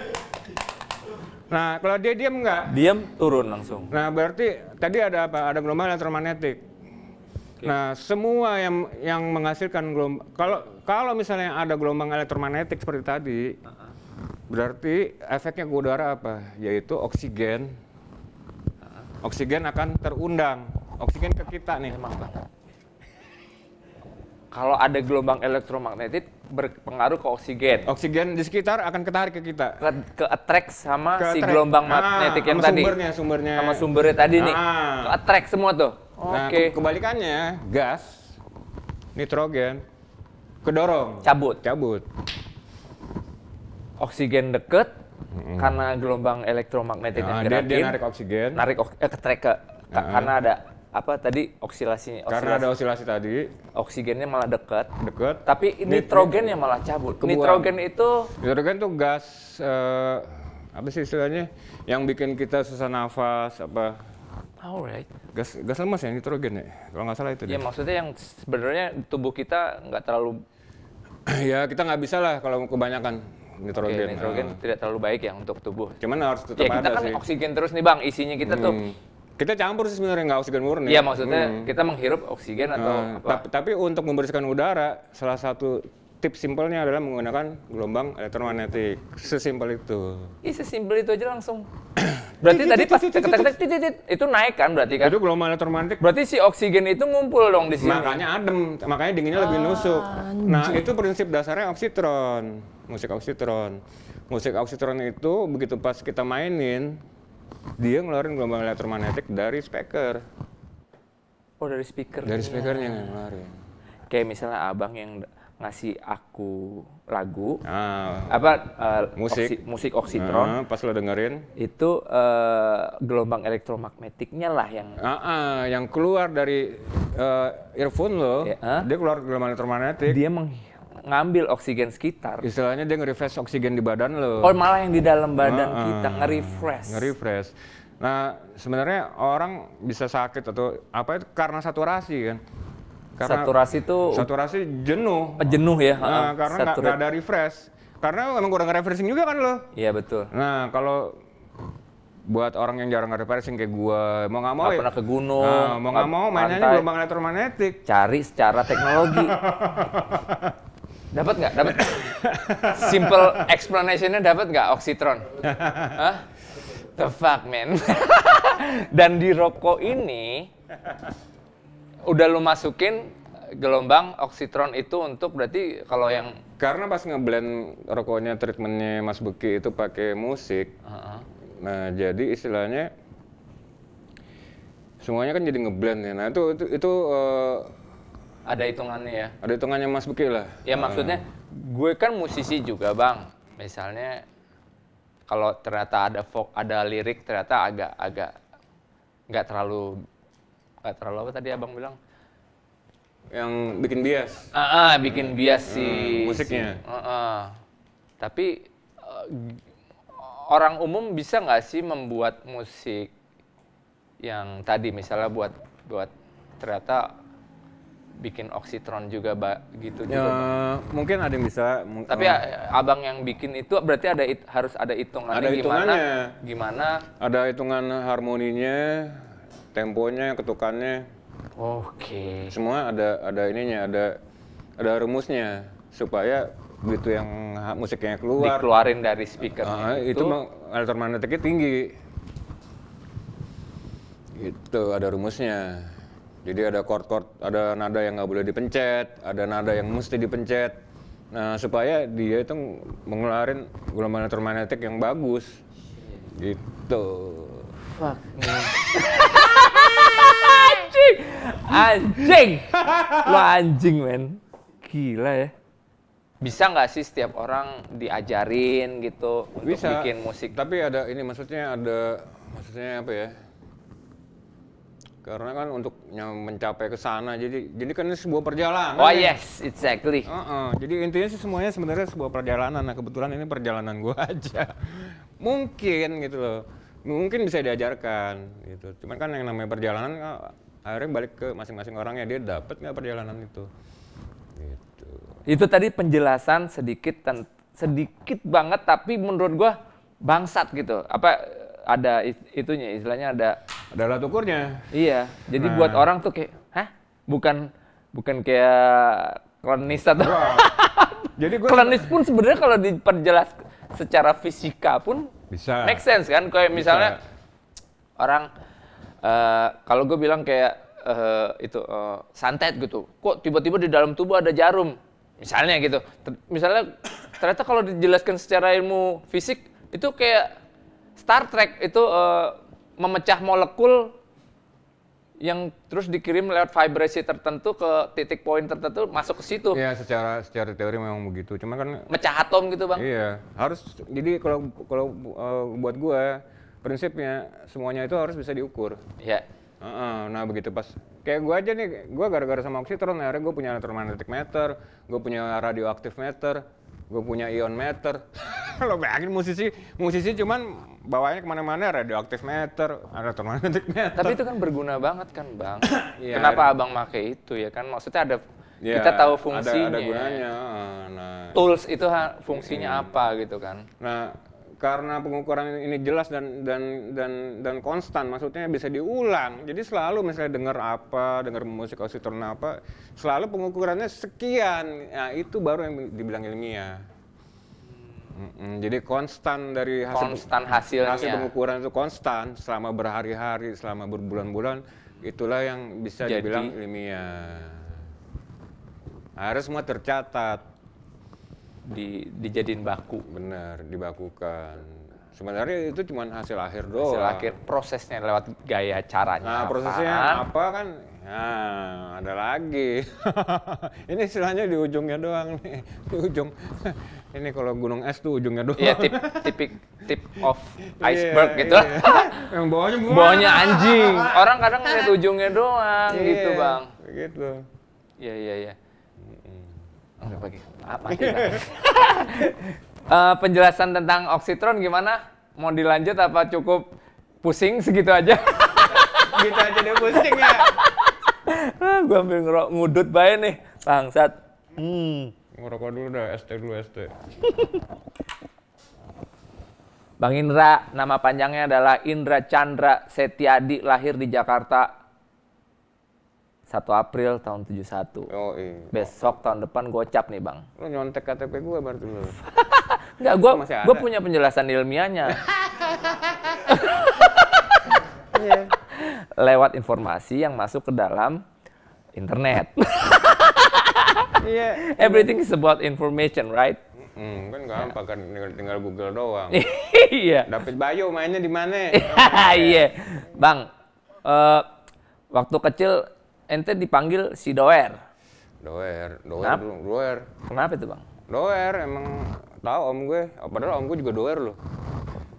<laughs> nah, kalau dia diam enggak? Diam turun langsung. Nah, berarti tadi ada apa? Ada gelombang elektromagnetik. Okay. Nah, semua yang yang menghasilkan gelombang kalau kalau misalnya ada gelombang elektromagnetik seperti tadi, uh -huh. berarti efeknya ke udara apa? Yaitu oksigen. Uh -huh. Oksigen akan terundang oksigen ke kita nih Emang lah. Kalau ada gelombang elektromagnetik berpengaruh ke oksigen. Oksigen di sekitar akan ketarik ke kita. Ke, ke attract sama ke si gelombang nah, magnetik yang tadi. Sumbernya, sumbernya. Sama sumbernya tadi nah. nih. Ah. Ke attract semua tuh. Nah, Oke. Nah, okay. kebalikannya gas nitrogen kedorong. Cabut. Cabut. Oksigen deket, hmm. karena gelombang elektromagnetik nah, yang dia, dia narik oksigen narik oksigen. eh, ke, ke ke ah. karena ada apa tadi oksilasi, oksilasi karena ada oksilasi tadi oksigennya malah dekat dekat tapi nitrogen yang malah cabut kebuang. nitrogen itu nitrogen tuh gas uh, apa sih istilahnya yang bikin kita susah nafas apa Alright. Gas gas lemas ya nitrogen ya, kalau nggak salah itu. Ya deh. maksudnya yang sebenarnya tubuh kita nggak terlalu. <clears throat> ya kita nggak bisa lah kalau kebanyakan nitrogen. Okay, nitrogen uh. tidak terlalu baik ya untuk tubuh. Cuman harus ya, tetap ya, kita ada kan sih. oksigen terus nih bang, isinya kita hmm. tuh kita campur sih sebenarnya nggak oksigen murni. Iya maksudnya hmm. kita menghirup oksigen nah, atau apa? Tapi, tapi untuk membersihkan udara salah satu tips simpelnya adalah menggunakan gelombang elektromagnetik. Sesimpel itu. Iya sesimpel itu aja langsung. <coughs> berarti tadi pas ketek titit itu naik kan berarti kan? Itu gelombang elektromagnetik. Berarti si oksigen itu ngumpul dong di sini. Makanya adem, makanya dinginnya lebih ah, nusuk. Nah, itu prinsip dasarnya oksitron, musik oksitron. Musik oksitron itu begitu pas kita mainin, dia ngeluarin gelombang elektromagnetik dari speaker. Oh dari speaker. Dari speakernya yang ngeluarin. Kayak misalnya abang yang ngasih aku lagu ah, apa uh, musik oksi, musik oksitron ah, pas lo dengerin itu uh, gelombang elektromagnetiknya lah yang ah, ah, yang keluar dari uh, earphone lo ya, ah? dia keluar gelombang elektromagnetik dia meng ngambil oksigen sekitar. Istilahnya dia nge-refresh oksigen di badan lo. Oh, malah yang di dalam badan uh, kita ah. nge-refresh. Nge-refresh. Nah, sebenarnya orang bisa sakit atau apa itu karena saturasi kan. Karena saturasi itu saturasi jenuh. Jenuh ya, nah, ah, karena nggak ada refresh. Karena memang kurang refreshing juga kan lo. Iya, betul. Nah, kalau buat orang yang jarang refreshing kayak gua mau nggak mau gak ya, pernah ke gunung nah, mau nggak mau mainannya gelombang elektromagnetik cari secara teknologi <laughs> Dapat nggak? Dapat. Simple explanationnya dapat nggak oksitron? Hah? The fuck man. <laughs> Dan di rokok ini udah lu masukin gelombang oksitron itu untuk berarti kalau yang karena pas ngeblend rokoknya treatmentnya Mas Beki itu pakai musik. Uh -huh. Nah jadi istilahnya semuanya kan jadi ngeblend ya. Nah itu itu, itu uh, ada hitungannya ya. Ada hitungannya Mas Beki lah. Ya maksudnya hmm. gue kan musisi juga bang. Misalnya kalau ternyata ada folk, ada lirik ternyata agak agak nggak terlalu nggak terlalu apa tadi abang bilang? Yang bikin bias. Ah, uh, bikin bias hmm. musiknya. Si, uh, uh. Tapi uh, orang umum bisa nggak sih membuat musik yang tadi misalnya buat buat ternyata bikin oksitron juga ba, gitu ya, juga mungkin ada yang bisa tapi uh, abang yang bikin itu berarti ada it, harus ada hitungan. ada hitungannya gimana, gimana ada hitungan harmoninya temponya ketukannya oke okay. semua ada ada ininya ada ada rumusnya supaya gitu yang musiknya keluar keluarin dari speaker uh, ah, itu, itu elektromagnetiknya tinggi itu ada rumusnya jadi ada chord-chord, ada nada yang nggak boleh dipencet, ada nada yang mesti dipencet. Nah, supaya dia itu mengeluarkan gelombang elektromagnetik yang bagus. Gitu. Fuck. <laughs> anjing. Anjing. Lu anjing, men. Gila ya. Bisa nggak sih setiap orang diajarin gitu Bisa, untuk bikin musik? Tapi ada ini maksudnya ada maksudnya apa ya? karena kan untuk mencapai ke sana jadi jadi kan ini sebuah perjalanan oh ya. yes exactly uh -uh. jadi intinya sih semuanya sebenarnya sebuah perjalanan nah kebetulan ini perjalanan gue <laughs> aja mungkin gitu loh mungkin bisa diajarkan gitu cuman kan yang namanya perjalanan eh, akhirnya balik ke masing-masing orang ya dia dapat nggak perjalanan itu gitu itu tadi penjelasan sedikit dan sedikit banget tapi menurut gue bangsat gitu apa ada itunya istilahnya ada ada alat ukurnya. Iya. Jadi nah. buat orang tuh kayak, "Hah? Bukan bukan kayak klonis atau wow. <laughs> Jadi gua klenis pun sebenarnya kalau diperjelas secara fisika pun bisa. Make sense kan? Kayak bisa. misalnya orang uh, kalau gue bilang kayak uh, itu uh, santet gitu. Kok tiba-tiba di dalam tubuh ada jarum? Misalnya gitu. Ter misalnya ternyata kalau dijelaskan secara ilmu fisik itu kayak Star Trek itu uh, memecah molekul yang terus dikirim lewat vibrasi tertentu ke titik poin tertentu masuk ke situ. Iya, secara secara teori memang begitu. Cuma kan mecah atom gitu, Bang. Iya, harus jadi kalau kalau uh, buat gua prinsipnya semuanya itu harus bisa diukur. Iya. Uh -uh, nah, begitu pas kayak gua aja nih, gua gara-gara sama oksitron akhirnya gua punya elektromagnetic meter, gua punya radioaktif meter, gue punya ion meter <laughs> lo bayangin musisi musisi cuman bawanya kemana-mana radioaktif meter ada termagnetik meter tapi itu kan berguna banget kan bang <coughs> yeah, kenapa ada. abang make itu ya kan maksudnya ada yeah, kita tahu fungsinya ada, ada ya. gunanya ah, nah tools itu fungsinya hmm. apa gitu kan nah karena pengukuran ini jelas dan dan dan dan konstan maksudnya bisa diulang jadi selalu misalnya dengar apa dengar musik ositron apa selalu pengukurannya sekian nah itu baru yang dibilang ilmiah mm jadi konstan dari hasil konstan hasilnya hasil pengukuran itu konstan selama berhari-hari selama berbulan-bulan itulah yang bisa jadi, dibilang ilmiah harus semua tercatat di dijadiin baku. benar dibakukan. Sebenarnya itu cuma hasil akhir doang. Hasil akhir prosesnya lewat gaya caranya. Nah, prosesnya apa kan? Nah, ada lagi. <laughs> ini istilahnya di ujungnya doang nih. <laughs> Di ujung. <laughs> ini kalau gunung es tuh ujungnya doang. Iya, tip tip tip of iya, iceberg gitu. Iya. Yang bawahnya bukan. Bawahnya anjing. Orang kadang lihat ujungnya doang yeah, gitu, Bang. Begitu. Iya, iya, iya uh, <laughs> penjelasan tentang oksitron gimana? Mau dilanjut apa cukup pusing segitu aja? <laughs> gitu aja deh pusing ya. <laughs> Ah, gue ambil ngerok ngudut baik nih, bangsat. Hmm. Ngerokok dulu dah, ST dulu ST. Bang Indra, nama panjangnya adalah Indra Chandra Setiadi, lahir di Jakarta 1 April tahun 71. Oh, iya. Besok tahun depan gocap nih, Bang. Lo nyontek KTP gue berarti lo. Enggak, gue punya penjelasan ilmiahnya. Iya. <laughs> Lewat informasi yang masuk ke dalam internet. <laughs> Iya. yeah. Everything is about information, right? Hmm, kan gampang kan tinggal, tinggal Google doang. <laughs> Iya. David Bayu mainnya di mana? Iya. Bang, uh, waktu kecil ente dipanggil si Doer. Doer, Doer, Kenapa? Doer. Kenapa itu bang? Doer emang tahu om gue. Padahal om gue juga Doer loh.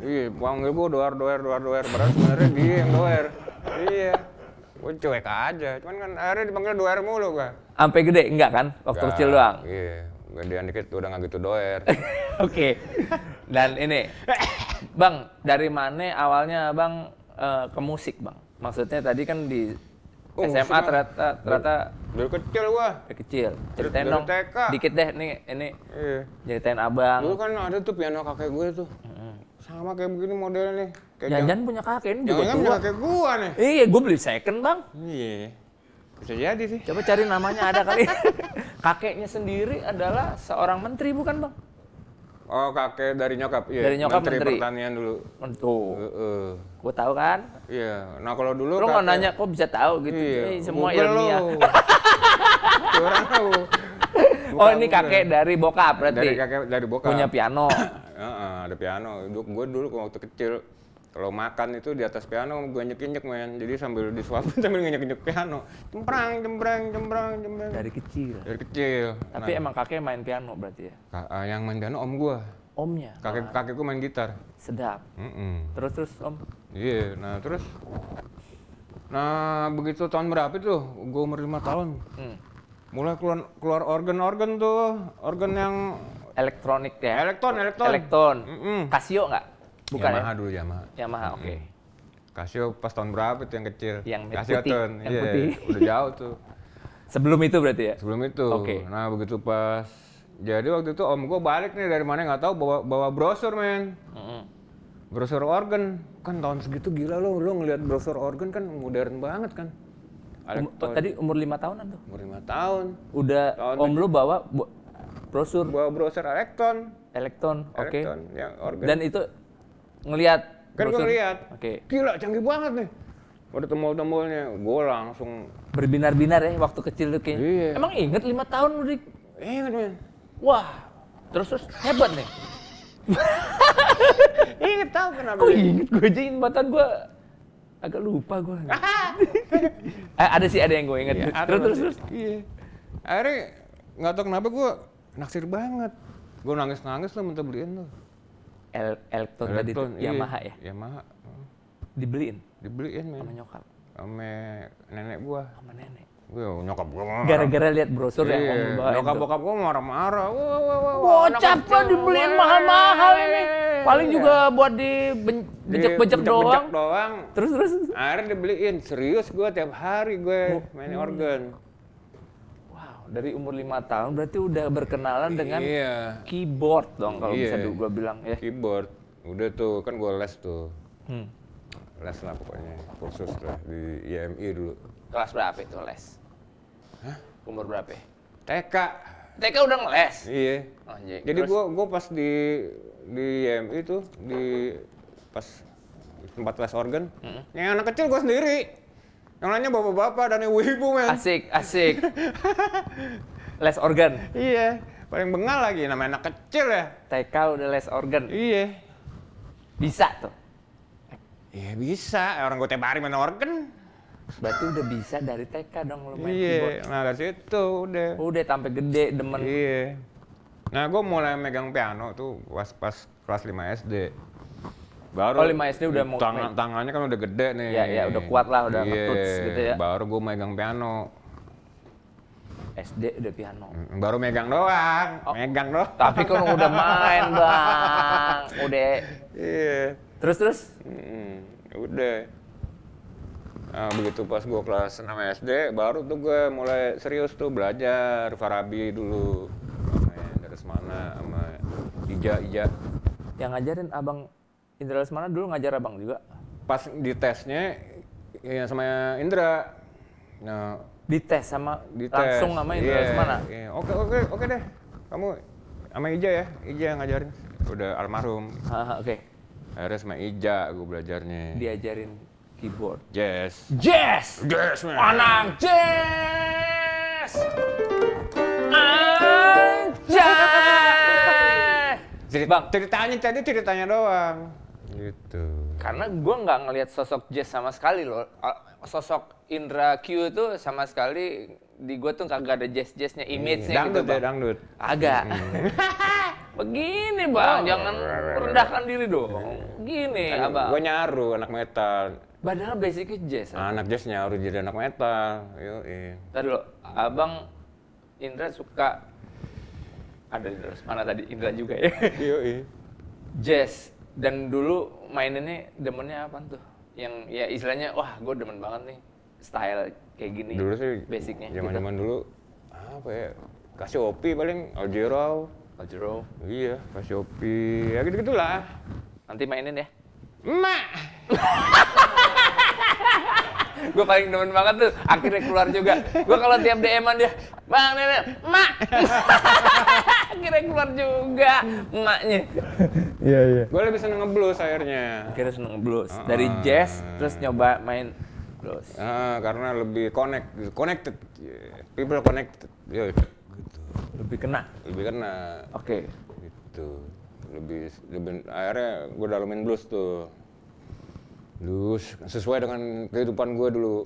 Iya, panggil gue Doer, Doer, Doer, Doer. Padahal sebenarnya dia yang Doer. Iya. Gue cuek aja. Cuman kan akhirnya dipanggil Doer mulu gue. Sampai gede enggak kan? Waktu kecil doang. Iya. Gedean dikit udah nggak gitu Doer. <laughs> Oke. Dan ini, Bang, dari mana awalnya Bang uh, ke musik, Bang? Maksudnya tadi kan di Oh, SMA maksudnya? ternyata ternyata dari kecil gua. Dari kecil. Ceritain dari, dong. TK. Dikit deh nih ini. Iya. Ceritain abang. Dulu kan ada tuh piano kakek gue tuh. Hmm. Sama kayak begini modelnya nih. Kayak jangan punya kakek ini juga Jangan punya kakek gua nih. Iya, gua beli second, Bang. Iya. Bisa jadi sih. Coba cari namanya ada kali. <laughs> Kakeknya sendiri adalah seorang menteri bukan, Bang? Oh kakek dari nyokap, iya. Dari nyokap menteri, menteri. pertanian dulu. Tuh. Uh, uh. Gue tahu kan? Iya. Nah kalau dulu. Lo nggak nanya kok bisa tahu gitu? Iya. <laughs> Oh, ini semua Google ilmiah. Orang tahu. Bukan, oh ini kakek dari bokap berarti. Dari kakek dari bokap. Punya piano. Heeh, ada piano. Gue dulu waktu kecil kalau makan itu di atas piano gue nyek-nyek main jadi sambil disuapin <laughs> sambil nyek-nyek piano cemprang cemprang cemprang cemprang dari kecil dari kecil tapi nah. emang kakek main piano berarti ya uh, yang main piano om gue omnya kakek ah. kakekku main gitar sedap mm -mm. terus terus om iya yeah, nah terus nah begitu tahun berapa itu, gue umur lima tahun hmm. mulai keluar keluar organ-organ tuh organ yang elektronik ya elektron elektron elektron mm -mm. kasio nggak Bukan ya? Yamaha ya? dulu Yamaha. Yamaha, oke. Okay. Casio pas tahun berapa itu yang kecil? Yang Casio putih. Yang yeah, putih. Udah jauh tuh. <laughs> Sebelum itu berarti ya? Sebelum itu. Oke. Okay. Nah begitu pas jadi waktu itu om gue balik nih dari mana nggak tahu bawa bawa brosur men. mm Brosur organ kan tahun segitu gila lo lo ngelihat brosur organ kan modern banget kan. um, tadi umur lima tahunan tuh? Umur lima tahun. Udah tahun om lo bawa brosur? Bawa brosur elektron. Elektron, oke. Okay. Yang organ. Dan itu ngelihat kan gue ngelihat oke okay. gila canggih banget nih ada tombol-tombolnya gue langsung berbinar-binar ya waktu kecil tuh kayak iya. emang inget lima tahun lu di inget men wah terus terus hebat nih <laughs> inget tahu kenapa kok ya? inget gue aja inget batan gue agak lupa gue <laughs> <laughs> eh, ada sih ada yang gue inget iya, terus terus terus iya akhirnya nggak tau kenapa gue naksir banget gue nangis nangis lah minta beliin tuh El elektron tadi itu iya. Yamaha ya Yamaha dibeliin dibeliin men. sama nyokap sama nenek gua sama nenek Gue iya, nyokap gua marah. Gara-gara liat brosur ya, yang Nyokap bokap gua marah-marah. Wah, wah, Bocah dibeliin mahal-mahal ini. Iya. Paling iya. juga buat di bejek-bejek doang. doang. Terus terus. Akhirnya dibeliin. Serius gua tiap hari gue main organ dari umur lima tahun berarti udah berkenalan dengan iya. keyboard dong kalau iya. bisa gue bilang ya. Keyboard. Udah tuh kan gue les tuh. Hmm. Les lah pokoknya khusus lah di IMI dulu. Kelas berapa itu les? Hah? Umur berapa? TK. TK udah ngeles. Iya. Anjing. Jadi gue gue pas di di IMI tuh di pas tempat les organ, -hmm. yang anak kecil gue sendiri. Yang nanya bapak-bapak dan ibu-ibu men. Asik, asik. <laughs> les organ. Iya, paling bengal lagi namanya anak kecil ya. TK udah les organ. Iya. Bisa tuh. Iya bisa, orang gue tebari main organ. Berarti udah bisa dari TK dong lu main iya, keyboard. Iya, nah dari situ udah. Udah sampai gede demen. Iya. Nah gue mulai megang piano tuh pas, pas kelas 5 SD baru oh lima SD udah mau tangan tangannya kan udah gede nih ya ya udah kuat lah udah yeah. Iya, gitu ya baru gue megang piano SD udah piano mm, baru megang doang oh. megang doang tapi kan udah <laughs> main bang udah yeah. terus terus hmm, udah Nah, begitu pas gue kelas 6 SD, baru tuh gue mulai serius tuh belajar Farabi dulu. Dari mana sama Ija Ija. Yang ngajarin abang Indra Lesmana dulu ngajar abang juga? Pas di tesnya ya sama Indra. Nah, di tes sama dites. langsung sama Indra yeah, Lesmana. Iya. Oke oke oke deh. Kamu sama Ija ya, Ija yang ngajarin. Udah almarhum. oke. Okay. Akhirnya sama Ija gue belajarnya. Diajarin keyboard. Jazz. Jazz. Jazz man. Anang jazz. Anjay. Cerit Bang. Ceritanya tadi ceritanya doang. Gitu. Karena gue nggak ngelihat sosok Jess sama sekali loh. Sosok Indra Q itu sama sekali di gue tuh kagak ada jazz-jazznya, hmm, image-nya gitu. Dangdut ya, dangdut. Agak. Hmm. <laughs> Begini bang, jangan rendahkan diri dong. Gini kan abang. Gue nyaru anak metal. Padahal basicnya jazz. Nah, anak jazz nyaru jadi anak metal. Yo, Tadi lo, abang Indra suka ada di mana tadi Indra juga ya. Yo, jazz dan dulu mainannya demennya apa tuh yang ya istilahnya wah gue demen banget nih style kayak gini dulu sih basicnya gitu. zaman zaman dulu apa ya kasih opi paling Aljero Aljero iya kasih opi ya gitu gitulah nanti mainin ya emak <laughs> gue paling demen banget tuh akhirnya keluar juga gue kalau tiap dm dia bang nenek emak <laughs> akhirnya keluar juga emaknya Iya iya. Gue lebih seneng ngeblues akhirnya. Akhirnya seneng ngeblues. Uh, Dari jazz terus nyoba main blues. Uh, karena lebih connect, connected, people connected, yo gitu. Lebih kena. Lebih kena. Oke. Okay. Gitu. Lebih lebih akhirnya gue dalamin blues tuh. Blues sesuai dengan kehidupan gue dulu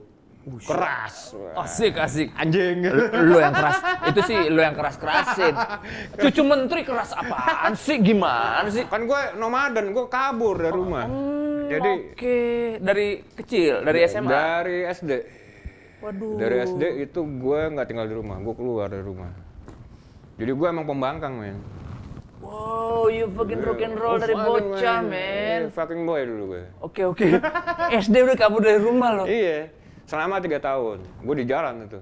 keras asik asik anjing lu yang keras itu sih lu yang keras kerasin <laughs> cucu menteri keras apaan sih gimana sih kan gue nomaden gue kabur dari oh, rumah mm, jadi oke okay. dari kecil dari SMA ya, dari SD waduh dari SD itu gue nggak tinggal di rumah gue keluar dari rumah jadi gue emang pembangkang men Wow, you fucking rock and roll oh, dari bocah, man. man. Iya, fucking boy dulu gue. Oke, okay, oke. Okay. <laughs> SD udah kabur dari rumah loh. Iya. Selama tiga tahun, gue di jalan itu.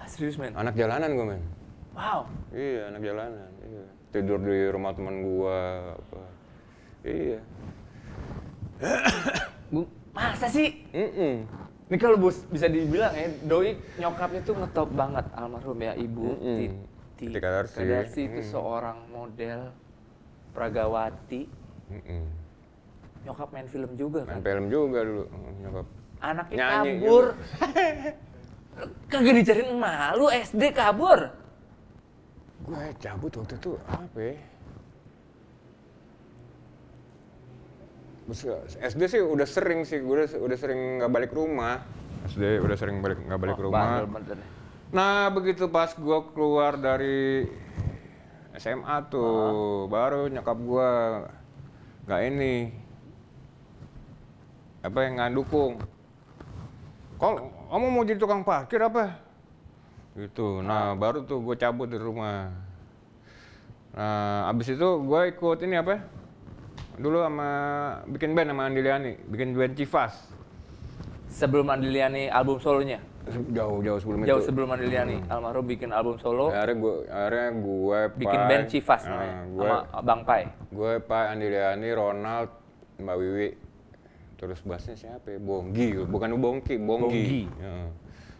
Ah, serius men? Anak jalanan gue men. Wow. Iya, anak jalanan. Iya. Tidur di rumah teman gue. Apa. Iya. <coughs> Bu, masa sih? Mm -mm. Ini kalau bos bisa dibilang ya, doi nyokapnya tuh ngetop banget almarhum ya ibu mm -mm. Titi Kadarsi. Kadarsi itu seorang model Pragawati. Mm -mm. Nyokap main film juga main kan? Main film juga dulu nyokap anaknya ya gitu. kabur. <laughs> Kagak dicariin malu SD kabur. Gue cabut waktu itu apa ya? SD sih udah sering sih, gue udah, udah sering nggak balik rumah. SD udah sering balik nggak balik oh, rumah. Bandel, Nah begitu pas gue keluar dari SMA tuh, uh -huh. baru nyokap gue nggak ini apa yang nggak dukung kalau kamu mau jadi tukang parkir apa gitu nah baru tuh gue cabut dari rumah nah abis itu gue ikut ini apa dulu sama bikin band sama Andiliani bikin band Civas sebelum Andiliani album solonya jauh jauh sebelum jauh itu jauh sebelum Andiliani hmm. almarhum bikin album solo akhirnya gue akhirnya gue bikin band Civas ah, namanya nah, gue, sama Bang Pai gue Pai Andiliani Ronald Mbak Wiwi terus bassnya siapa ya? Bonggi bukan Bongki Bonggi, Bonggi. Ya.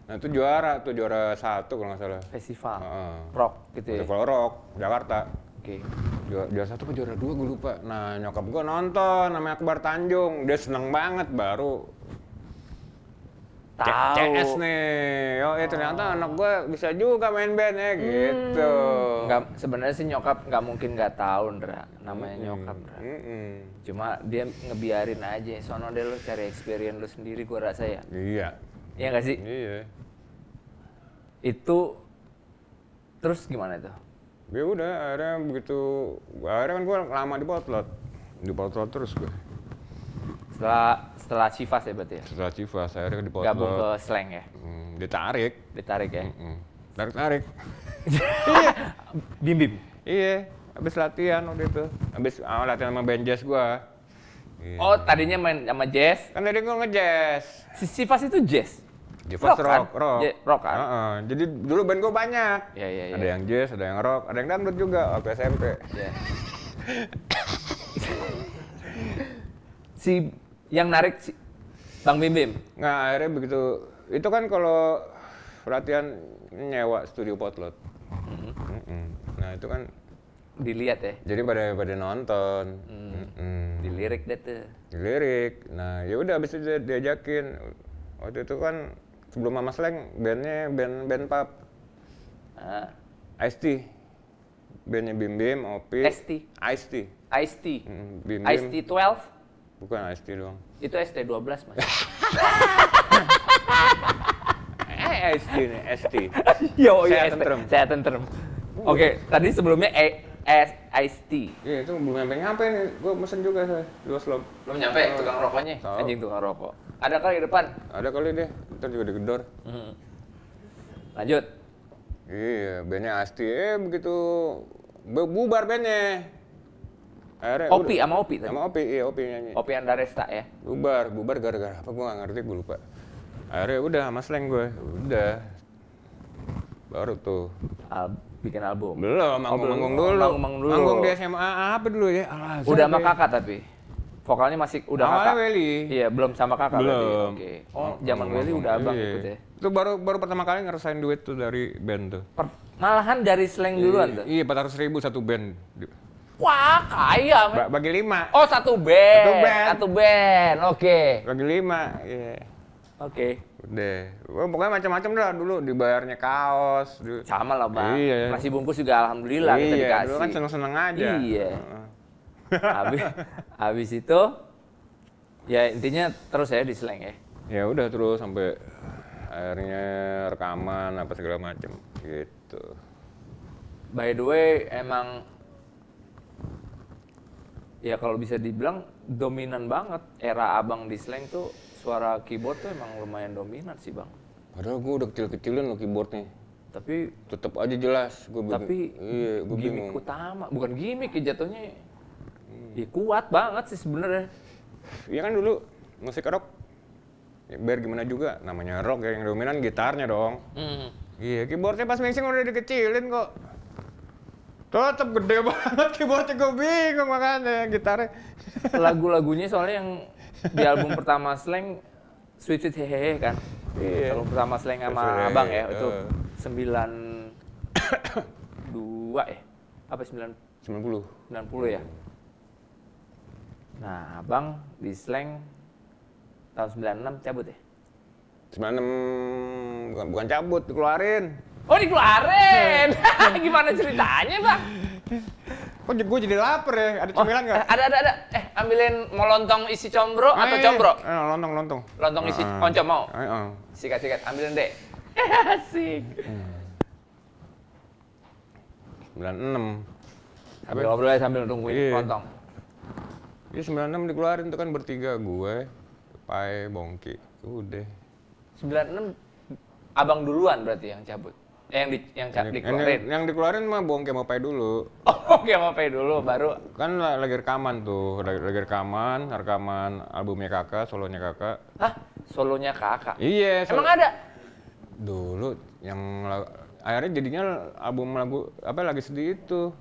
nah itu juara tuh juara satu kalau nggak salah festival uh, rock gitu ya festival rock Jakarta Oke. Okay. Juara, juara satu ke juara dua gue lupa. Nah nyokap gue nonton namanya Akbar Tanjung. Dia seneng banget baru tahu. CS nih. Eh, oh, ya ternyata anak gue bisa juga main band ya gitu. Hmm. Nggak, sebenarnya sih nyokap nggak mungkin nggak tahu Ndra. Namanya hmm. nyokap Ndra. Hmm. Cuma dia ngebiarin aja. soalnya deh lu cari experience lu sendiri gue rasa ya. Iya. Iya nggak sih? Iya. Itu terus gimana tuh? Ya udah, akhirnya begitu, akhirnya kan gue lama di potlot, di potlot terus gue setelah setelah Civas ya berarti ya? Setelah Civas akhirnya dipotong. Gabung ke Slang ya? Hmm, ditarik. Ditarik ya? Mm Tarik-tarik. <laughs> Bim-bim? Iya, abis latihan waktu itu. abis oh, ah, latihan sama band jazz gua. yeah. Oh, tadinya main sama jazz? Kan tadi gua nge-jazz. Si Chivas itu jazz? jefas kan? rock, rock, rock. Je, rock kan? Uh -uh. Jadi dulu band gue banyak. Iya, iya, iya. Ada yang jazz, ada yang rock, ada yang dangdut juga waktu SMP. Iya. <laughs> si yang narik si Bang Bim Bim? Nah akhirnya begitu, itu kan kalau perhatian nyewa studio potlot. Hmm. Nah itu kan dilihat ya. Jadi pada pada nonton. Mm. hmm Dilirik deh tuh. Dilirik. Nah ya udah abis itu diajakin. Waktu itu kan sebelum Mama Sleng bandnya band band pub. Ah. Ice Bandnya Bim Bim, Opi. Ice Tea. Ice Tea. Bim Bim. Ice Tea 12. Bukan AST doang. Itu ST12 mas. <laughs> eh, ST nih, ST. <laughs> Yo, iya, saya iya, tentrem. Saya tentrem. Oke, tadi sebelumnya e S Ice Tea. Iya itu belum nyampe nyampe nih, gue mesen juga saya dua slop. Belum nyampe oh. tukang rokoknya, Tau. anjing tukang rokok. Ada kali di depan. Ada kali deh, ntar juga digedor. Mm-hmm. Lanjut. Iya, bandnya Asti, eh begitu bubar bandnya akhirnya opi udah. sama opi tadi sama opi iya opi nyanyi opi andaresta ya bubar bubar gara-gara apa gue gak ngerti gue lupa akhirnya udah sama slang gue udah baru tuh Al bikin album belum manggung oh, manggung dulu manggung, manggung dulu manggung di SMA apa dulu ya Alah, udah sama kakak tapi vokalnya masih udah sama kakak Welly. iya belum sama kakak belum oke oh zaman Welly udah abang iya. ikut ya itu baru baru pertama kali ngerasain duit tuh dari band tuh per malahan dari slang duluan tuh iya empat ratus ribu satu band Wah, kaya. Ba bagi lima. Oh, satu band. Satu band. Satu band. Oke. Okay. Bagi lima. Iya. Yeah. Oke. Okay. Udah. Wah, oh, pokoknya macam-macam lah dulu dibayarnya kaos. Dulu. Sama lah, Bang. Iya. Masih bungkus juga alhamdulillah iya, kita dikasih. dulu kan seneng-seneng aja. Iya. habis habis itu ya intinya terus saya diseleng ya. Ya udah terus sampai akhirnya rekaman apa segala macam gitu. By the way, emang ya kalau bisa dibilang dominan banget era abang di slang tuh suara keyboard tuh emang lumayan dominan sih bang padahal gue udah kecil-kecilin lo keyboardnya tapi tetap aja jelas gue tapi iya, gua gimmick bingung. utama bukan gimmick ya jatuhnya hmm. ya kuat banget sih sebenarnya Iya kan dulu musik rock ya biar gimana juga namanya rock ya yang dominan gitarnya dong hmm. iya keyboardnya pas mixing udah dikecilin kok tetap gede banget keyboardnya gue bingung makanya gitarnya lagu-lagunya soalnya yang di album pertama Slang Sweet Sweet Hehehe kan iya. album pertama Slang sama Sweet Abang ya itu sembilan dua ya apa sembilan sembilan puluh sembilan puluh ya nah Abang di Slang tahun sembilan enam cabut ya sembilan enam bukan cabut dikeluarin Oh dikeluarin? <laughs> Iya. <laughs> Gimana ceritanya bang? Kok gue jadi lapar ya? Ada cemilan oh, nggak? Oh, ada, ada, ada. Eh, ambilin mau lontong isi combro Ay, eh, atau combro? Eh, eh, lontong, lontong. Lontong isi uh, oncom mau? Uh, uh. Sikat, sikat. Ambilin deh. <laughs> Asik. Sembilan enam. Sambil ngobrol aja sambil nungguin iya. lontong. Iya, sembilan enam dikeluarin tuh kan bertiga gue, Pai, Bongki. Udah. Sembilan enam abang duluan berarti yang cabut? Eh, yang di yang, yang dikeluarin. Yang, yang dikeluarin mah bohong kemopai dulu. <laughs> Oh, mau kemopai dulu baru. Kan lagi rekaman tuh, lagi, lagi rekaman, rekaman albumnya Kakak, solonya Kakak. Hah? Solonya Kakak? Iya. Emang ada? Dulu yang akhirnya jadinya album lagu apa lagi sedih itu.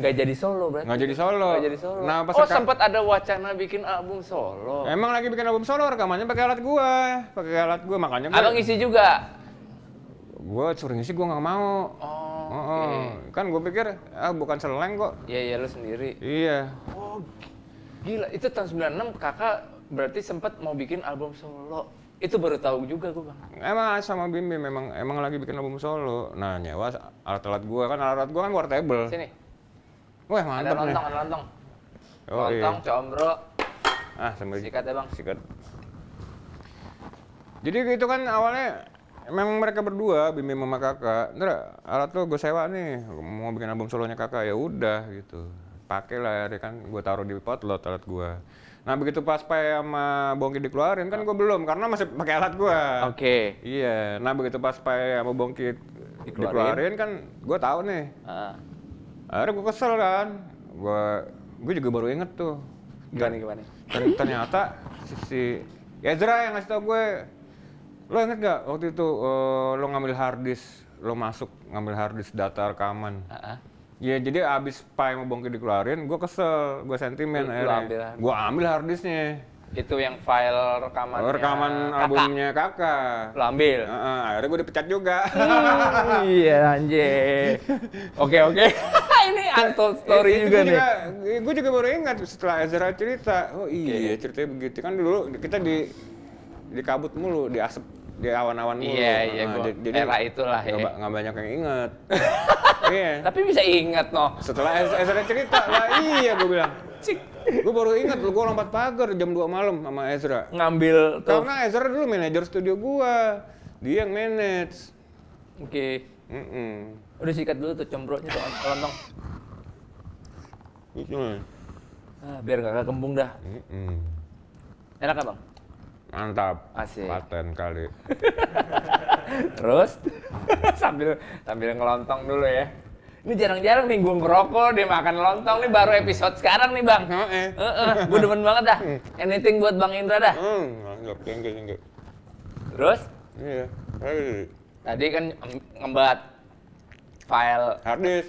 Nggak jadi solo berarti. Nggak jadi solo. Nggak jadi solo. Nah, pas oh, sempat ada wacana bikin album solo. Emang lagi bikin album solo, rekamannya pakai alat gua. Pakai alat gua, makanya gua... Abang isi juga? gue suruh sih gue nggak mau oh, oh, okay. kan gue pikir ah bukan seleng kok iya iya lu sendiri iya oh gila itu tahun 96 kakak berarti sempat mau bikin album solo itu baru tahu juga gue bang emang sama Bim memang emang lagi bikin album solo nah nyewa alat-alat gue kan alat-alat gue kan portable sini wah mantap ada lontong nih. ada lontong oh, lontong iya. combro ah sambil sikat ya bang sikat jadi itu kan awalnya memang mereka berdua Bimbing sama kakak Ntar alat tuh gue sewa nih mau bikin album solonya kakak ya udah gitu pakai lah ya kan gue taruh di potlot alat gue nah begitu pas pay sama bongki dikeluarin kan gue belum karena masih pakai alat gue oke okay. iya nah begitu pas pay sama bongki dikeluarin, dikeluarin kan gue tahu nih uh. akhirnya gue kesel kan gue gue juga baru inget tuh gimana gimana ternyata si, si Ezra yang ngasih tau gue Lo inget gak waktu itu uh, lo ngambil harddisk, lo masuk ngambil harddisk data rekaman. Uh -huh. Ya jadi abis pai mau bongkir dikeluarin, gue kesel, gue sentimen gue ambil, hard ambil harddisknya. Itu yang file rekaman. Rekaman albumnya kakak. Lo ambil. Uh huh akhirnya gue dipecat juga. iya anjir. <laughs> Oke oke. <laughs> Ini untold story juga, nih. Gue juga baru ingat setelah Ezra cerita. Oh iya okay. ceritanya begitu kan dulu kita di di kabut mulu, di asap, di awan-awan mulu. Iya, iya, nah, gua jadi era itulah ya. nggak banyak yang inget. <laughs> iya. Tapi bisa inget, no. Setelah Ezra cerita, lah iya gue bilang. Cik. Gue baru inget, gue lompat pagar jam 2 malam sama Ezra. Ngambil tuh. Karena Ezra dulu manajer studio gue. Dia yang manage. Oke. Okay. Mm -mm. Udah sikat dulu tuh cembroknya tuh, lontong. Itu. Ah, biar gak kembung dah. Mm -mm. Enak kan bang? Mantap. Asik. Paten kali. <laughs> Terus <laughs> sambil sambil ngelontong dulu ya. Ini jarang-jarang nih gue ngerokok dia makan lontong nih baru episode sekarang nih bang. Heeh. Uh gue demen banget dah. Hmm. Anything buat bang Indra dah. Hmm, thank enggak, enggak, enggak. Terus? Iya. Hey. Tadi kan ngembat file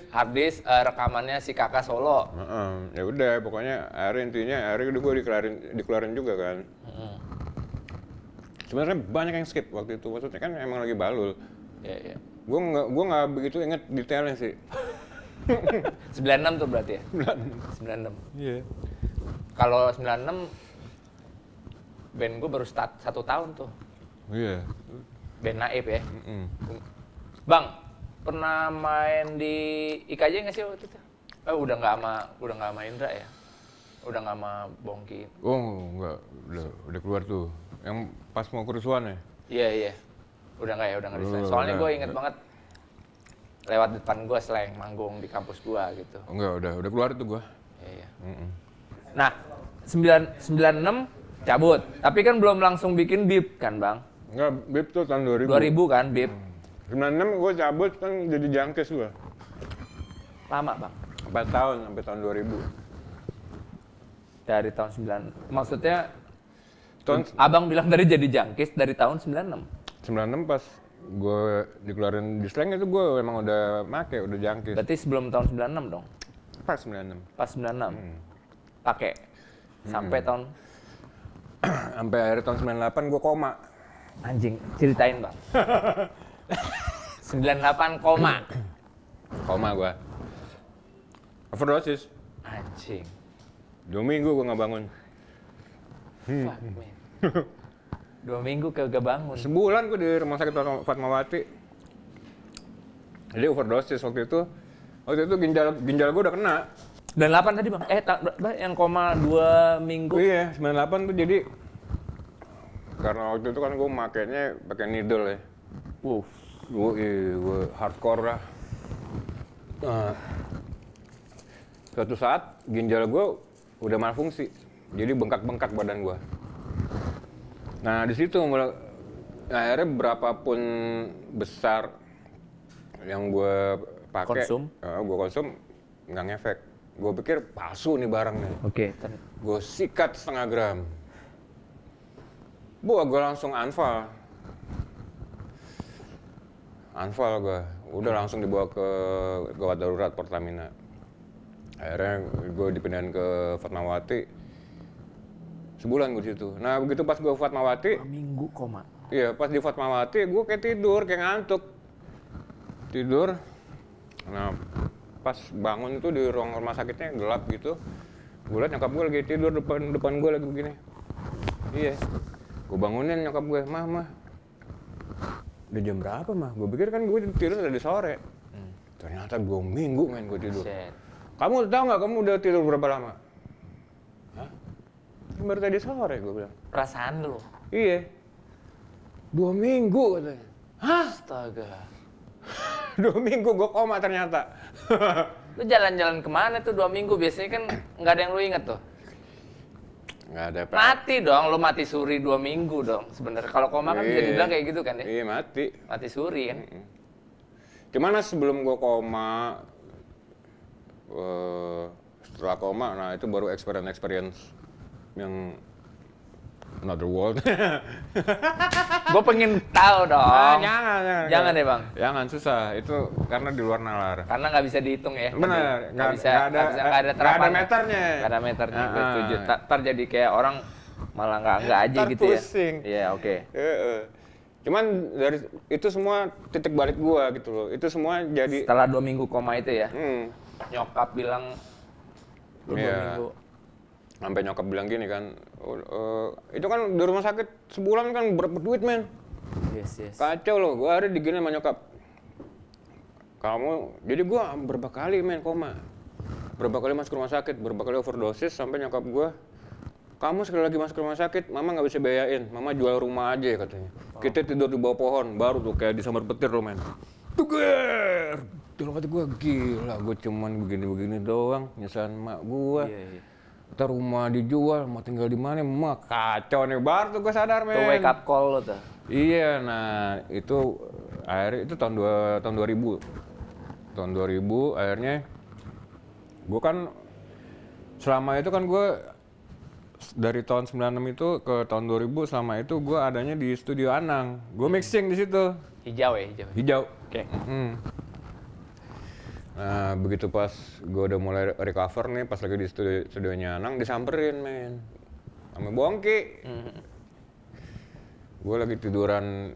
hard disk, uh, rekamannya si kakak solo. Uh -uh. Ya udah, pokoknya hari intinya hari udah gue dikelarin dikeluarin juga kan sebenarnya banyak yang skip waktu itu maksudnya kan emang lagi balul ya ya gue nggak gue nggak begitu inget detailnya sih 96 <laughs> tuh berarti ya 96 iya yeah. kalau 96 band gue baru start satu tahun tuh iya yeah. band naib ya mm -mm. bang pernah main di IKJ nggak sih waktu itu eh oh, udah nggak sama udah nggak sama Indra ya udah nggak sama Bongki oh nggak udah udah keluar tuh yang Pas mau kerusuhan ya? Iya, iya. Udah nggak ya, udah nggak resign. Soalnya gue inget banget lewat depan gue selain manggung di kampus gue gitu. enggak, oh, udah udah keluar tuh gue. Iya, iya. Mm -mm. Nah, 9, cabut. Tapi kan belum langsung bikin bib kan, Bang? Enggak, bib tuh tahun dua ribu. Dua ribu kan, bib mm. sembilan enam gue cabut kan jadi jangkes gue. Lama, Bang? Empat tahun, sampai tahun dua ribu Dari tahun sembilan. Maksudnya Tahun, Abang bilang dari jadi jangkis dari tahun 96. 96 pas gue dikeluarin di slang itu gue emang udah make, udah jangkis. Berarti sebelum tahun 96 dong? Pas 96. Pas 96. Hmm. Pakai sampai hmm. tahun <clears throat> sampai akhir tahun 98 gue koma. Anjing, ceritain, <laughs> Bang. 98 koma. koma gue. Overdosis. Anjing. Dua minggu gue gak bangun. Fuck, man. <laughs> dua minggu kagak bangun sebulan gue di rumah sakit Fatmawati jadi overdosis waktu itu waktu itu ginjal ginjal gue udah kena dan 8 tadi bang eh yang koma dua minggu iya 98 tuh jadi karena waktu itu kan gue makainya pakai needle ya uh gue iya, gue hardcore lah nah, suatu saat ginjal gue udah malfungsi jadi bengkak-bengkak badan gue Nah, di situ mulai akhirnya berapapun besar yang gue pakai, konsum, uh, eh, gue konsum nggak ngefek. Gue pikir palsu nih barangnya. Oke. Okay. Gue sikat setengah gram. Buah gue langsung anfal. Anfal gue. Udah hmm. langsung dibawa ke gawat darurat Pertamina. Akhirnya gue dipindahin ke Fatmawati sebulan gue di situ nah begitu pas gue Fatmawati minggu koma iya pas di Fatmawati gue kayak tidur kayak ngantuk tidur nah pas bangun tuh di ruang rumah sakitnya gelap gitu gue liat nyokap gue lagi tidur depan depan gue lagi begini iya gue bangunin nyokap gue mah mah udah jam berapa mah gue pikir kan gue tidur dari sore hmm. ternyata gue minggu main gue tidur kamu tahu nggak kamu udah tidur berapa lama baru tadi sore gue bilang perasaan lu iya dua minggu katanya hah astaga <laughs> dua minggu gue koma ternyata <laughs> lu jalan-jalan kemana tuh dua minggu biasanya kan nggak ada yang lu inget tuh nggak ada apa mati dong lu mati suri dua minggu dong sebenarnya kalau koma kan bisa iya. dibilang kayak gitu kan ya iya mati mati suri kan gimana sebelum gue koma uh, setelah koma nah itu baru experience experience yang Another World. <laughs> gue pengen tahu dong. Nah, jangan, jangan, jangan deh ya, bang. Jangan susah, itu karena di luar nalar. Karena nggak bisa dihitung ya. Benar, nggak bisa, gak ada, gak ada eh, terapan. Gak ada meternya. Gak ah, ada meternya. Gue ah. setuju. Ntar jadi kayak orang malah nggak nggak aja gitu ya. pusing. Iya, yeah, oke. Okay. Uh, Cuman dari itu semua titik balik gua gitu loh. Itu semua jadi. Setelah dua minggu koma itu ya. Hmm. Nyokap bilang dua iya. minggu sampai nyokap bilang gini kan uh, itu kan di rumah sakit sebulan kan berapa duit men yes, yes. kacau loh gue hari digini sama nyokap kamu jadi gue berapa kali men koma berapa kali masuk rumah sakit berapa kali overdosis sampai nyokap gue kamu sekali lagi masuk rumah sakit mama nggak bisa bayain mama jual rumah aja katanya oh. kita tidur di bawah pohon baru tuh kayak disambar petir loh men tuker dalam hati gue gila gue cuman begini-begini doang nyesan mak gue yeah, yeah ntar rumah dijual mau tinggal di mana mah kacau nih bar tuh gue sadar men tuh wake up call lo tuh iya nah itu air itu tahun dua tahun 2000 tahun 2000 akhirnya gue kan selama itu kan gue dari tahun 96 itu ke tahun 2000 selama itu gue adanya di studio Anang gue mixing di situ hijau ya hijau hijau oke okay. mm -hmm. Nah, begitu pas gue udah mulai recover nih, pas lagi di studio studionya Anang, disamperin men. Sama Bongki. Hmm. Gue lagi tiduran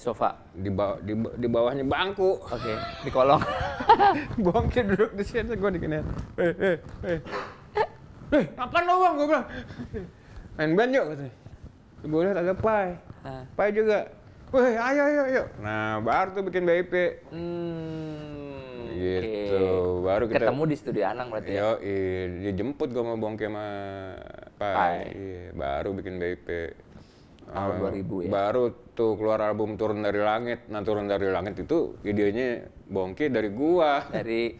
sofa di, ba di, di bawahnya bangku. Oke, okay. di kolong. <laughs> Bongki duduk di sini, gue di diginiin. Eh, eh, eh. Eh, kapan lo bang? Gue bilang, main band yuk katanya. Gue lihat ada Pai. Pai juga. Wih, ayo, ayo, ayo. Nah, baru tuh bikin BIP. Hmm Gitu. Baru kita ketemu di studio Anang berarti. Yo, ya? dijemput gua mau Bongke sama Pak Iya, baru bikin BIP. Tahun um, 2000 ya. Baru tuh keluar album Turun dari Langit. Nah, Turun dari Langit itu idenya Bongke dari gua. Dari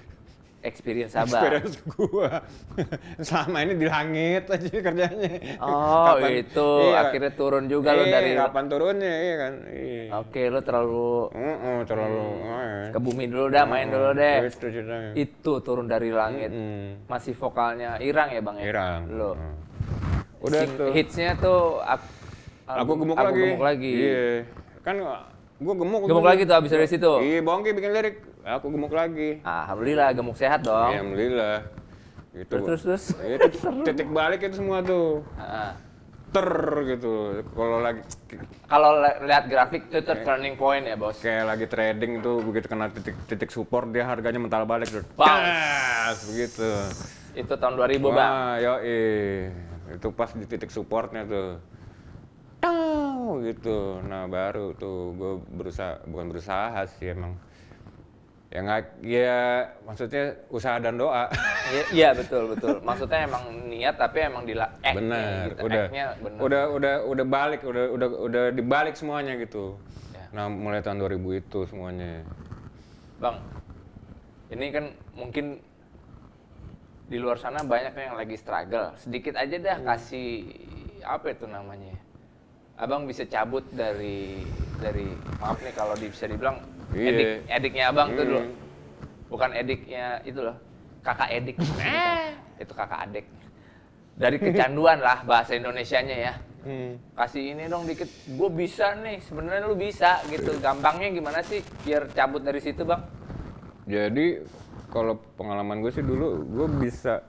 experience apa? <laughs> Experience gua. <laughs> Selama ini di langit aja kerjanya. Oh, kapan, itu iya, akhirnya turun juga iya, lo dari kapan turunnya iya kan. Iya. Oke, okay, lo terlalu mm -mm, terlalu mm, oh, iya. ke bumi dulu dah, mm, main dulu deh. Itu, itu turun dari langit. Mm -mm. Masih vokalnya Irang ya, Bang ya? Irang. Lo. Mm. Udah Sing, tuh. Hitsnya tuh aku, aku gemuk aku lagi. Gemuk lagi. Iya. Kan gua gemuk. Gemuk lagi tuh abis dari situ. Iya, Bongki bikin lirik Eh, aku gemuk lagi. Alhamdulillah gemuk sehat dong. Ya, Alhamdulillah. Gitu. Terus terus. Iya, <laughs> titik balik itu semua tuh. Ah. Ter gitu. Kalau lagi kalau lihat grafik itu ter turning point ya, Bos. Kayak lagi trading itu begitu kena titik titik support dia harganya mental balik tuh. Pas, begitu. Itu tahun 2000, Wah, Bang. yo Itu pas di titik supportnya tuh gitu nah baru tuh gue berusaha bukan berusaha sih emang ya nggak ya maksudnya usaha dan doa iya ya, betul betul maksudnya emang niat tapi emang dila benar gitu. udah bener. udah udah udah balik udah udah udah dibalik semuanya gitu ya. nah mulai tahun 2000 itu semuanya bang ini kan mungkin di luar sana banyak yang lagi struggle sedikit aja dah hmm. kasih apa itu namanya abang bisa cabut dari dari maaf nih kalau bisa dibilang Iya. Edik, ediknya abang hmm. tuh dulu. Hmm. Bukan ediknya itu loh. Kakak edik. <laughs> itu kakak adik. Dari kecanduan lah bahasa Indonesianya ya. Hmm. Kasih ini dong dikit. Gue bisa nih. Sebenarnya lu bisa gitu. Gampangnya gimana sih biar cabut dari situ, Bang? Jadi kalau pengalaman gue sih dulu gue bisa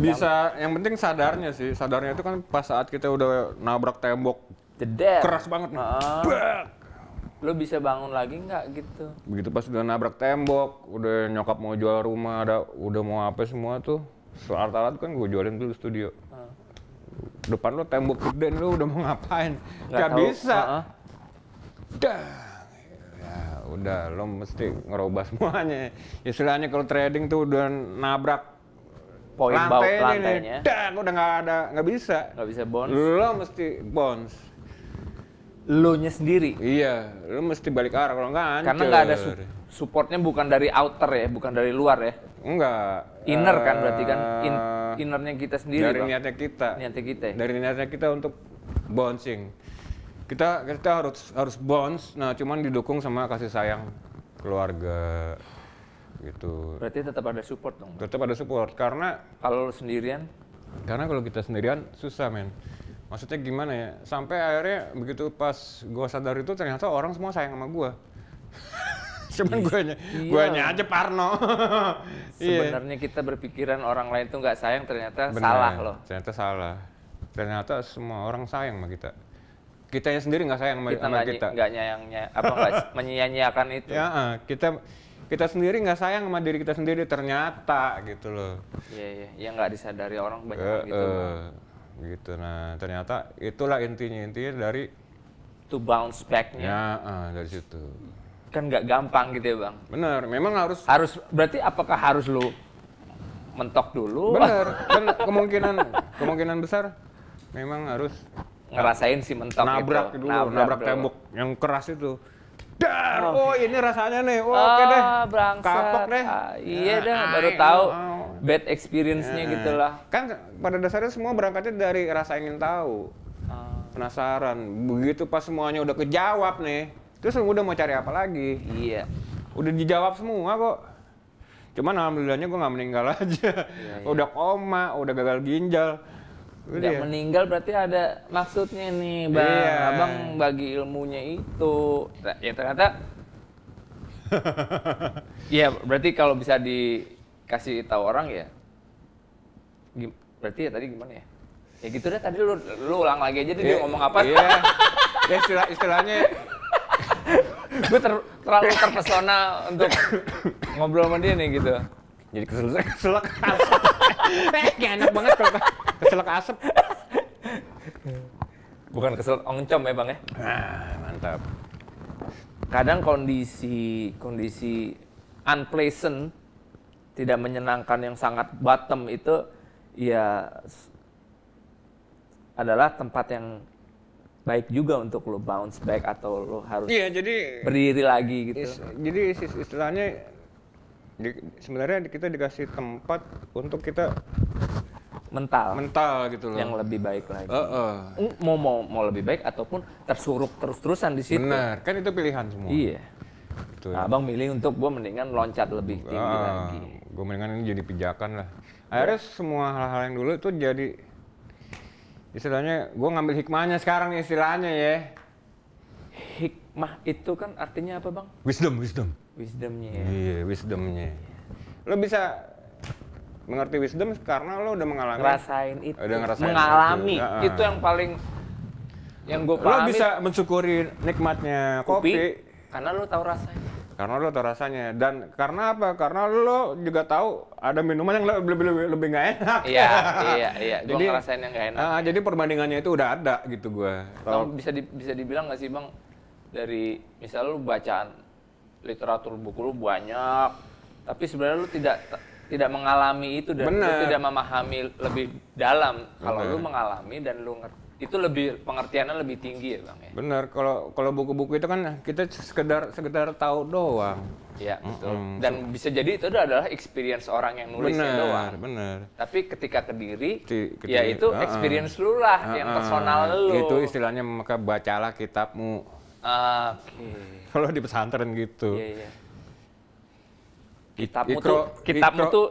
bisa yang penting sadarnya sih sadarnya itu kan pas saat kita udah nabrak tembok Jedel. keras banget nih. Ah lo bisa bangun lagi nggak gitu begitu pas udah nabrak tembok udah nyokap mau jual rumah ada udah mau apa semua tuh alat-alat kan gue jualin dulu studio hmm. depan lo tembok gede lo udah mau ngapain Gak bisa uh -uh. dah ya udah lo mesti ngerubah semuanya istilahnya kalau trading tuh udah nabrak poin bawah lantainya, lantainya. Dang, udah nggak ada nggak bisa nggak bisa bonus lo mesti bonus lo nya sendiri. Iya, lo mesti balik arah kalau enggak hancur. Karena nggak ada su supportnya bukan dari outer ya, bukan dari luar ya. Enggak. Inner uh, kan berarti kan eh, in innernya kita sendiri. Dari bang. niatnya kita. Niatnya kita. Ya? Dari niatnya kita untuk bouncing. Kita kita harus harus bounce. Nah, cuman didukung sama kasih sayang keluarga gitu. Berarti tetap ada support dong. Tetap ada support karena kalau sendirian karena kalau kita sendirian susah men maksudnya gimana ya sampai akhirnya begitu pas gue sadar itu ternyata orang semua sayang sama gue <laughs> cuman gue nya gue nya aja Parno <laughs> iya. sebenarnya kita berpikiran orang lain tuh nggak sayang ternyata Bener, salah loh ternyata salah ternyata semua orang sayang sama kita kitanya sendiri nggak sayang sama kita sama kita nggak nyayangnya apa nggak <laughs> menyia-nyiakan itu ya eh, kita kita sendiri nggak sayang sama diri kita sendiri ternyata gitu loh. Iya iya, yang nggak disadari orang banyak uh, gitu. Uh gitu nah ternyata itulah intinya intinya dari to bounce backnya ya uh, dari situ kan nggak gampang gitu ya bang benar memang harus harus berarti apakah harus lu mentok dulu benar <laughs> kan kemungkinan kemungkinan besar memang harus ngerasain si mentok nabrak itu, dulu nabrak, nabrak tembok yang keras itu dar oh, oh ini rasanya nih oh, oh oke ah, deh berangkat kapok deh ah, iya nah, deh baru tahu bad experience-nya yeah. gitulah kan pada dasarnya semua berangkatnya dari rasa ingin tahu ah. penasaran begitu pas semuanya udah kejawab nih terus udah mau cari apa lagi iya yeah. udah dijawab semua kok cuman alhamdulillahnya gue nggak meninggal <laughs> aja yeah, iya. udah koma udah gagal ginjal Udah ya? meninggal berarti ada maksudnya nih, Bang. Iya. Abang bagi ilmunya itu. Nah, ya ternyata <laughs> Iya, berarti kalau bisa dikasih tahu orang ya berarti ya tadi gimana ya? Ya gitu deh tadi lu lu ulang lagi aja tuh yeah. dia iya. ngomong apa. Iya. ya istilah istilahnya <laughs> gue ter, terlalu terpesona untuk ngobrol sama dia nih gitu. Jadi keselak keselak asap. <laughs> eh, enak banget kalau keselak asap. Bukan keselak oncom ya bang ya? Nah, mantap. Kadang kondisi kondisi unpleasant, tidak menyenangkan yang sangat bottom itu ya adalah tempat yang baik juga untuk lo bounce back atau lo harus iya, jadi, berdiri lagi gitu. Is, jadi istilahnya di, sebenarnya kita dikasih tempat untuk kita mental mental gitu loh yang lebih baik lagi uh, uh. mau mau mau lebih baik ataupun tersurup terus terusan di situ benar kan itu pilihan semua iya Betul. Nah, abang milih untuk gue mendingan loncat lebih tinggi uh, lagi gue mendingan ini jadi pijakan lah akhirnya semua hal-hal yang dulu itu jadi istilahnya gue ngambil hikmahnya sekarang istilahnya ya hikmah itu kan artinya apa bang wisdom wisdom wisdomnya ya iya wisdomnya lo bisa mengerti wisdom karena lo udah mengalami ngerasain itu udah ngerasain mengalami itu, nah, itu yang paling yang gue pahami lo bisa mensyukuri nikmatnya kopi, kopi karena lo tahu rasanya karena lo tau rasanya dan karena apa karena lo juga tahu ada minuman yang lebih lebih lebih nggak enak iya <laughs> iya iya gua jadi, ngerasain yang nggak enak uh, jadi perbandingannya itu udah ada gitu gue bisa di, bisa dibilang nggak sih bang dari misal lo bacaan literatur buku lu banyak, tapi sebenarnya lu tidak tidak mengalami itu dan Bener. lu tidak memahami lebih dalam. Kalau lu mengalami dan lu ngerti itu lebih pengertiannya lebih tinggi ya bang ya. Benar, kalau kalau buku-buku itu kan kita sekedar sekedar tahu doang. Iya betul. Mm -hmm. Dan bisa jadi itu adalah experience orang yang nulisnya bener, doang. Benar. Tapi ketika kediri, Di, kediri ya itu uh -uh. experience lu lah uh -uh. yang personal lu. Itu istilahnya maka bacalah kitabmu. Ah, oke. Okay. <laughs> kalau di pesantren gitu. Iya, iya. ikro, kita kitabmu ikro, tuh,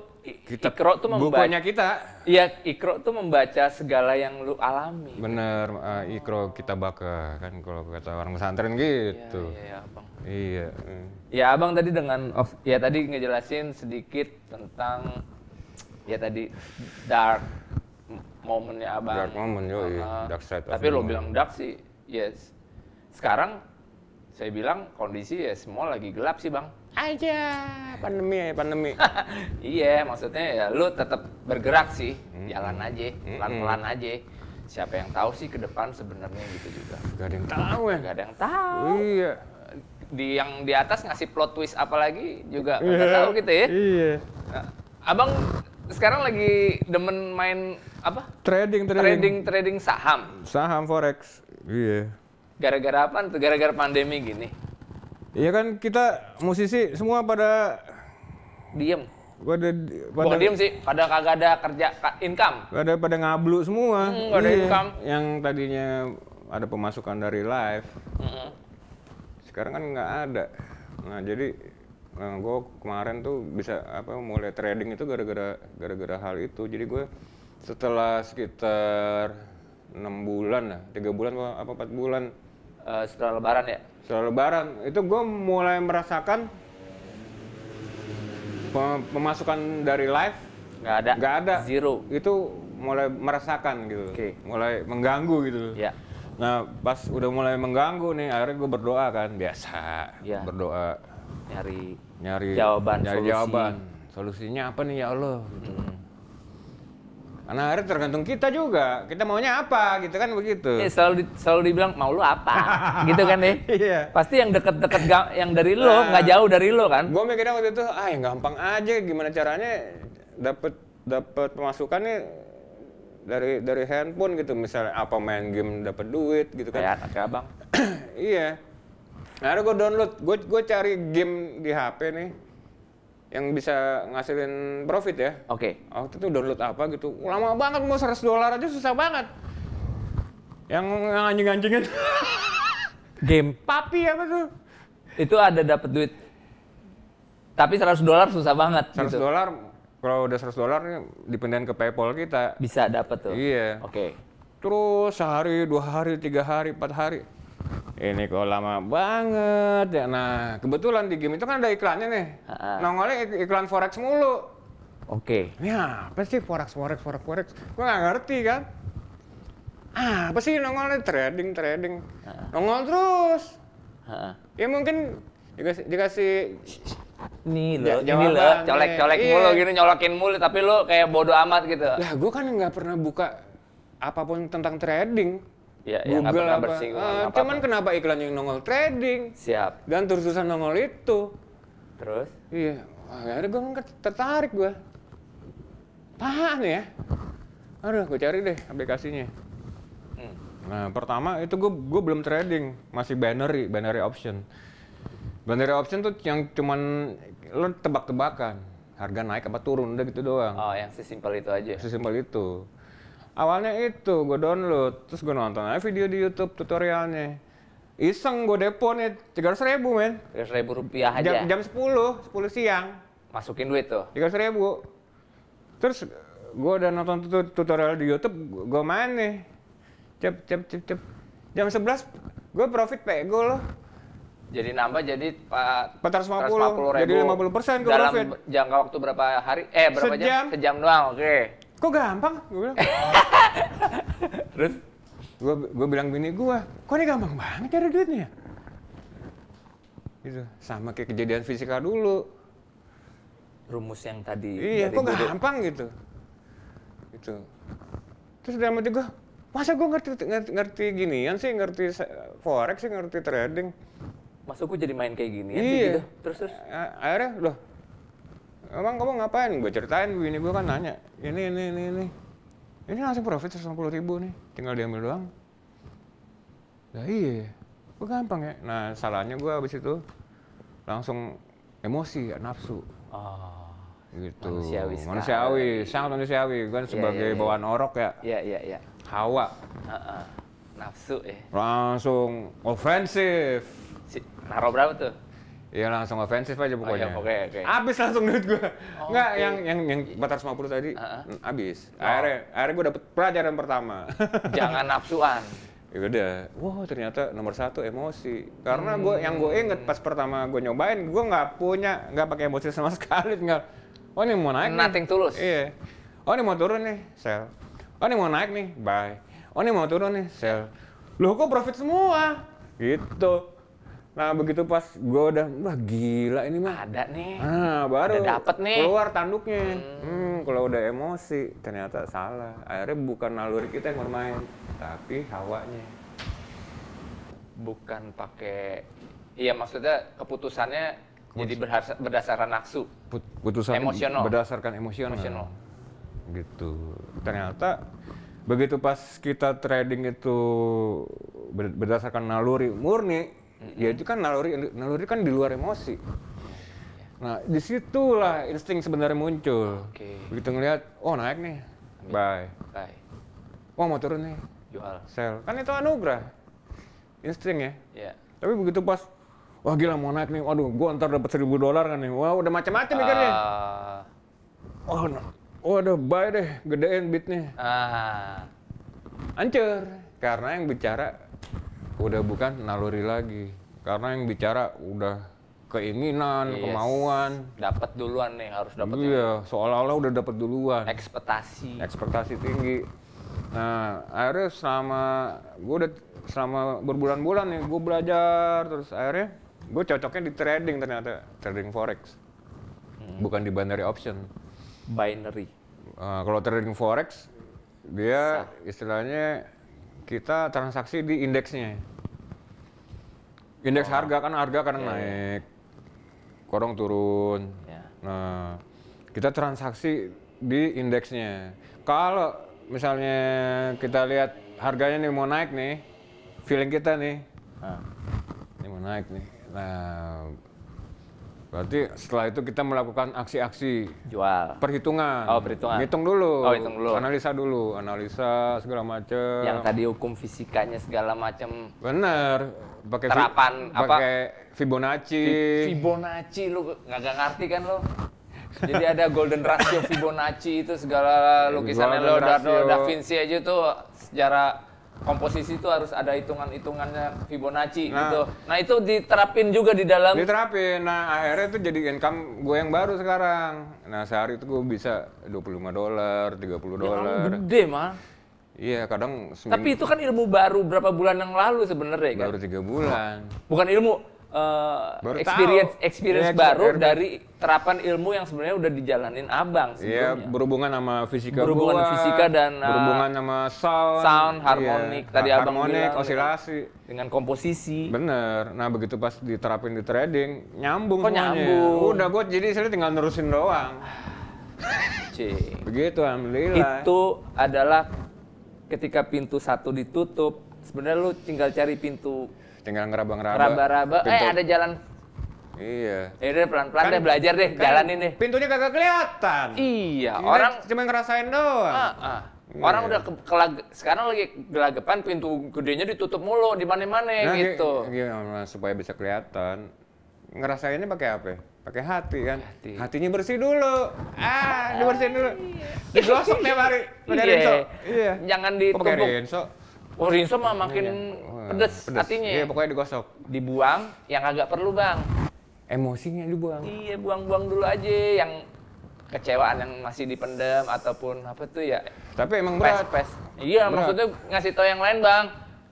kitab, ikro tuh membaca. Bukunya kita. Iya, ikro tuh membaca segala yang lu alami. Bener, kan? uh, ikro kita baca kan kalau kata orang pesantren iya, gitu. Iya, iya, abang. Iya. Ya abang tadi dengan, of, ya tadi ngejelasin sedikit tentang, ya tadi dark momennya abang. Dark moment, yo, uh, ah, ah. dark side. Tapi lo bilang dark sih, yes. Sekarang saya bilang kondisi ya semua lagi gelap sih bang aja pandemi ya pandemi <laughs> iya maksudnya ya lu tetap bergerak sih hmm jalan aja hmm. pelan pelan aja siapa yang tahu sih ke depan sebenarnya gitu juga gak ada yang tahu ya gak ada yang tahu iya di yang di atas ngasih plot twist apalagi juga nggak yeah. tahu gitu ya iya nah, abang sekarang lagi demen main apa trading trading trading, trading saham saham forex iya Gara-gara apa Gara-gara pandemi gini. Iya kan kita musisi semua pada diem. Pada, pada diem sih, pada kagak ada kerja income. Pada pada ngablu semua. Hmm, ada iya. income. Yang tadinya ada pemasukan dari live. Hmm. Sekarang kan nggak ada. Nah, jadi nah, gue kemarin tuh bisa apa mulai trading itu gara-gara gara-gara hal itu. Jadi gue setelah sekitar enam bulan lah, tiga bulan apa empat bulan Eh, setelah lebaran ya setelah lebaran itu gue mulai merasakan pemasukan dari live nggak ada nggak ada zero itu mulai merasakan gitu okay. mulai mengganggu gitu ya. nah pas udah mulai mengganggu nih akhirnya gue berdoa kan biasa ya. berdoa nyari nyari jawaban nyari solusi. jawaban solusinya apa nih ya allah gitu. hmm. Karena akhirnya tergantung kita juga. Kita maunya apa gitu kan begitu. Ya, selalu di, selalu dibilang mau lu apa <laughs> gitu kan nih? Eh? Iya. Pasti yang deket-deket yang dari lo nah. nggak jauh dari lo kan. Gue mikirnya waktu itu ah yang gampang aja gimana caranya dapet dapat pemasukannya dari dari handphone gitu misalnya apa main game dapat duit gitu kan. Kayak anak abang. <clears throat> iya. Nah, gue download, gue gue cari game di HP nih yang bisa ngasilin profit ya. Oke. Okay. Oh, waktu itu download apa gitu. Lama banget mau 100 dolar aja susah banget. Yang anjing-anjingin. <laughs> Game. Papi apa tuh? Itu ada dapat duit. Tapi 100 dolar susah banget 100 gitu. dolar kalau udah 100 dolar dipindahin ke PayPal kita. Bisa dapat tuh. Iya. Oke. Okay. Terus sehari, dua hari, tiga hari, empat hari ini kok lama banget ya. Nah, kebetulan di game itu kan ada iklannya nih. uh Nongolnya ik- iklan forex mulu. Oke. Okay. Ini apa sih forex, forex, forex, forex? Gue nggak ngerti kan. Ah, apa sih nongolnya trading, trading. uh Nongol terus. uh Ya mungkin dikasih, dikasih Nih lo, ini lo, colek-colek iya. mulu gini, nyolokin mulu, tapi lo kayak bodoh amat gitu. Lah, gue kan nggak pernah buka apapun tentang trading Ya, ya Google gak pernah apa. Uh, ah, apa cuman apa. kenapa iklannya yang nongol trading? Siap. Dan terus-terusan nongol itu. Terus? Iya. Akhirnya gue tertarik gue. Apaan ya? Aduh, gue cari deh aplikasinya. Hmm. Nah, pertama itu gue gue belum trading, masih binary, binary option. Binary option tuh yang cuman lo tebak-tebakan, harga naik apa turun udah gitu doang. Oh, yang sesimpel itu aja. Sesimpel itu awalnya itu gue download terus gue nonton aja video di YouTube tutorialnya iseng gue depo nih tiga ratus ribu men tiga ratus ribu rupiah aja jam, sepuluh sepuluh siang masukin duit tuh tiga ratus ribu terus gue udah nonton tutorial di YouTube gue main nih cep cep cep cep jam sebelas gue profit gue loh jadi nambah jadi empat ratus lima puluh jadi lima puluh persen gue profit. dalam jangka waktu berapa hari eh berapa sejam. jam sejam doang oke okay kok gampang? Gue bilang. <laughs> Terus? Gue gue bilang bini gue, kok ini gampang banget cari duitnya? Gitu, sama kayak kejadian fisika dulu. Rumus yang tadi. Iya, kok guduk. gampang gitu. Gitu. Terus dalam hati gue, masa gue ngerti, ngerti, ngerti ginian sih, ngerti forex sih, ngerti trading. Masuk gue jadi main kayak gini iya. sih gitu. Terus terus. Akhirnya loh, emang kamu ngapain gue ceritain begini gue kan nanya ini ini ini ini ini langsung profit 150 ribu nih tinggal diambil doang nah iya gue gampang ya nah salahnya gue abis itu langsung emosi ya, nafsu oh, gitu manusiawi, manusiawi sangat manusiawi kan sebagai yeah, yeah. bawaan orok ya iya iya iya hawa uh, uh. nafsu ya langsung ofensif si, naro berapa tuh Iya langsung ofensif aja pokoknya. Oh, iya, okay, okay. Abis langsung duit gue. Oh, yang okay. yang yang yang 450 tadi uh -huh. Mm, abis. Oh. Akhirnya akhirnya gue dapet pelajaran pertama. <laughs> Jangan nafsuan. Iya udah, wow ternyata nomor satu emosi. Karena hmm. gue yang gue inget pas pertama gue nyobain, gue nggak punya nggak pakai emosi sama <laughs> sekali. Tinggal, oh ini mau naik. Nothing nih. tulus. Iya. Oh ini mau turun nih, sel. Oh ini mau naik nih, bye. Oh ini mau turun nih, sel. Loh kok profit semua? Gitu Nah begitu pas gue udah wah gila ini mah ada nih. Nah baru ada dapet nih. keluar tanduknya. Hmm, hmm kalau udah emosi ternyata salah. Akhirnya bukan naluri kita yang bermain, tapi hawanya. Bukan pakai, iya maksudnya keputusannya Keputus... jadi berdasar, berdasarkan nafsu. Put, emosional. Berdasarkan emosional. emosional. Gitu. Ternyata begitu pas kita trading itu berdasarkan naluri murni Mm-hmm. Ya itu kan naluri naluri kan di luar emosi. Nah, disitulah insting sebenarnya muncul. Okay. Begitu ngelihat, oh naik nih, bye. Bye. Oh mau turun nih, jual. Sell. Kan itu anugerah, insting ya. Yeah. Tapi begitu pas, wah gila mau naik nih, waduh, gua ntar dapat seribu dolar kan nih, wah udah macam-macam ah. mikirnya. Oh, no. waduh, bye deh, gedein beatnya. Ah. Uh... Ancur, karena yang bicara udah bukan naluri lagi karena yang bicara udah keinginan, yes. kemauan. Dapat duluan nih harus dapat. Ya? Iya, seolah-olah udah dapat duluan. Ekspektasi. Ekspektasi tinggi. Nah, akhirnya selama gue udah selama berbulan-bulan nih gue belajar terus akhirnya gue cocoknya di trading ternyata trading forex hmm. bukan di binary option binary uh, kalau trading forex dia Sah. istilahnya kita transaksi di indeksnya. Indeks oh. harga kan harga kadang yeah, iya. naik, yeah. korong turun. Yeah. Nah, kita transaksi di indeksnya. Kalau misalnya kita lihat harganya nih mau naik nih, feeling kita nih, nah. ini mau naik nih. Nah, Berarti setelah itu kita melakukan aksi-aksi jual perhitungan. Oh, perhitungan. Hitung dulu. Oh, hitung dulu. Analisa dulu, analisa segala macam. Yang tadi hukum fisikanya segala macam. Benar. Pakai terapan apa? Pakai Fibonacci. Fibonacci lu nggak ngerti kan lo? Jadi ada golden ratio Fibonacci itu segala lukisannya Leonardo da Vinci aja tuh sejarah komposisi itu harus ada hitungan-hitungannya Fibonacci nah, gitu. Nah itu diterapin juga di dalam. Diterapin. Nah akhirnya itu jadi income gue yang baru sekarang. Nah sehari itu gue bisa 25 dolar, 30 ya dolar. Ya, gede mah. Iya kadang. Seminggu. Tapi itu kan ilmu baru berapa bulan yang lalu sebenarnya kan? Baru tiga bulan. Bukan ilmu Eh, experience tahu. experience yeah, baru dari terapan ilmu yang sebenarnya udah dijalanin abang iya, sebelumnya. Yeah, berhubungan sama fisika berhubungan gua, fisika dan eh, berhubungan sama sound sound iya, harmonik yeah, tadi harmonic, abang bilang osilasi dengan, dengan komposisi bener nah begitu pas diterapin di trading nyambung Kok semuanya. nyambung udah gue jadi saya tinggal nerusin doang begitu alhamdulillah itu adalah ketika pintu satu ditutup sebenarnya lu tinggal cari pintu tinggal ngeraba-ngeraba. raba raba Eh ada jalan Iya. Ya udah pelan-pelan kan, deh belajar deh, kan jalan ini. Pintunya kagak kelihatan. Iya, Ini orang cuma ngerasain doang. Ah, ah. Iya. Orang udah ke, kelag, sekarang lagi gelagapan pintu gedenya ditutup mulu di mana-mana nah, gitu. Gimana supaya bisa kelihatan? Ngerasainnya pakai apa? Ya? Pakai hati kan. Hati. Hatinya bersih dulu. Ah, dibersihin dulu. Ah, iya. Digosok tiap hari. Iya. iya. Jangan ditumpuk. Pakai Oh rinso mah makin iya. pedes, pedes hatinya. Iya pokoknya digosok. Dibuang yang agak perlu bang. Emosinya dibuang. Iya buang-buang dulu aja yang kecewaan yang masih dipendam ataupun apa tuh ya. Tapi emang pes, berat. Pes. Iya berat. maksudnya ngasih tau yang lain bang.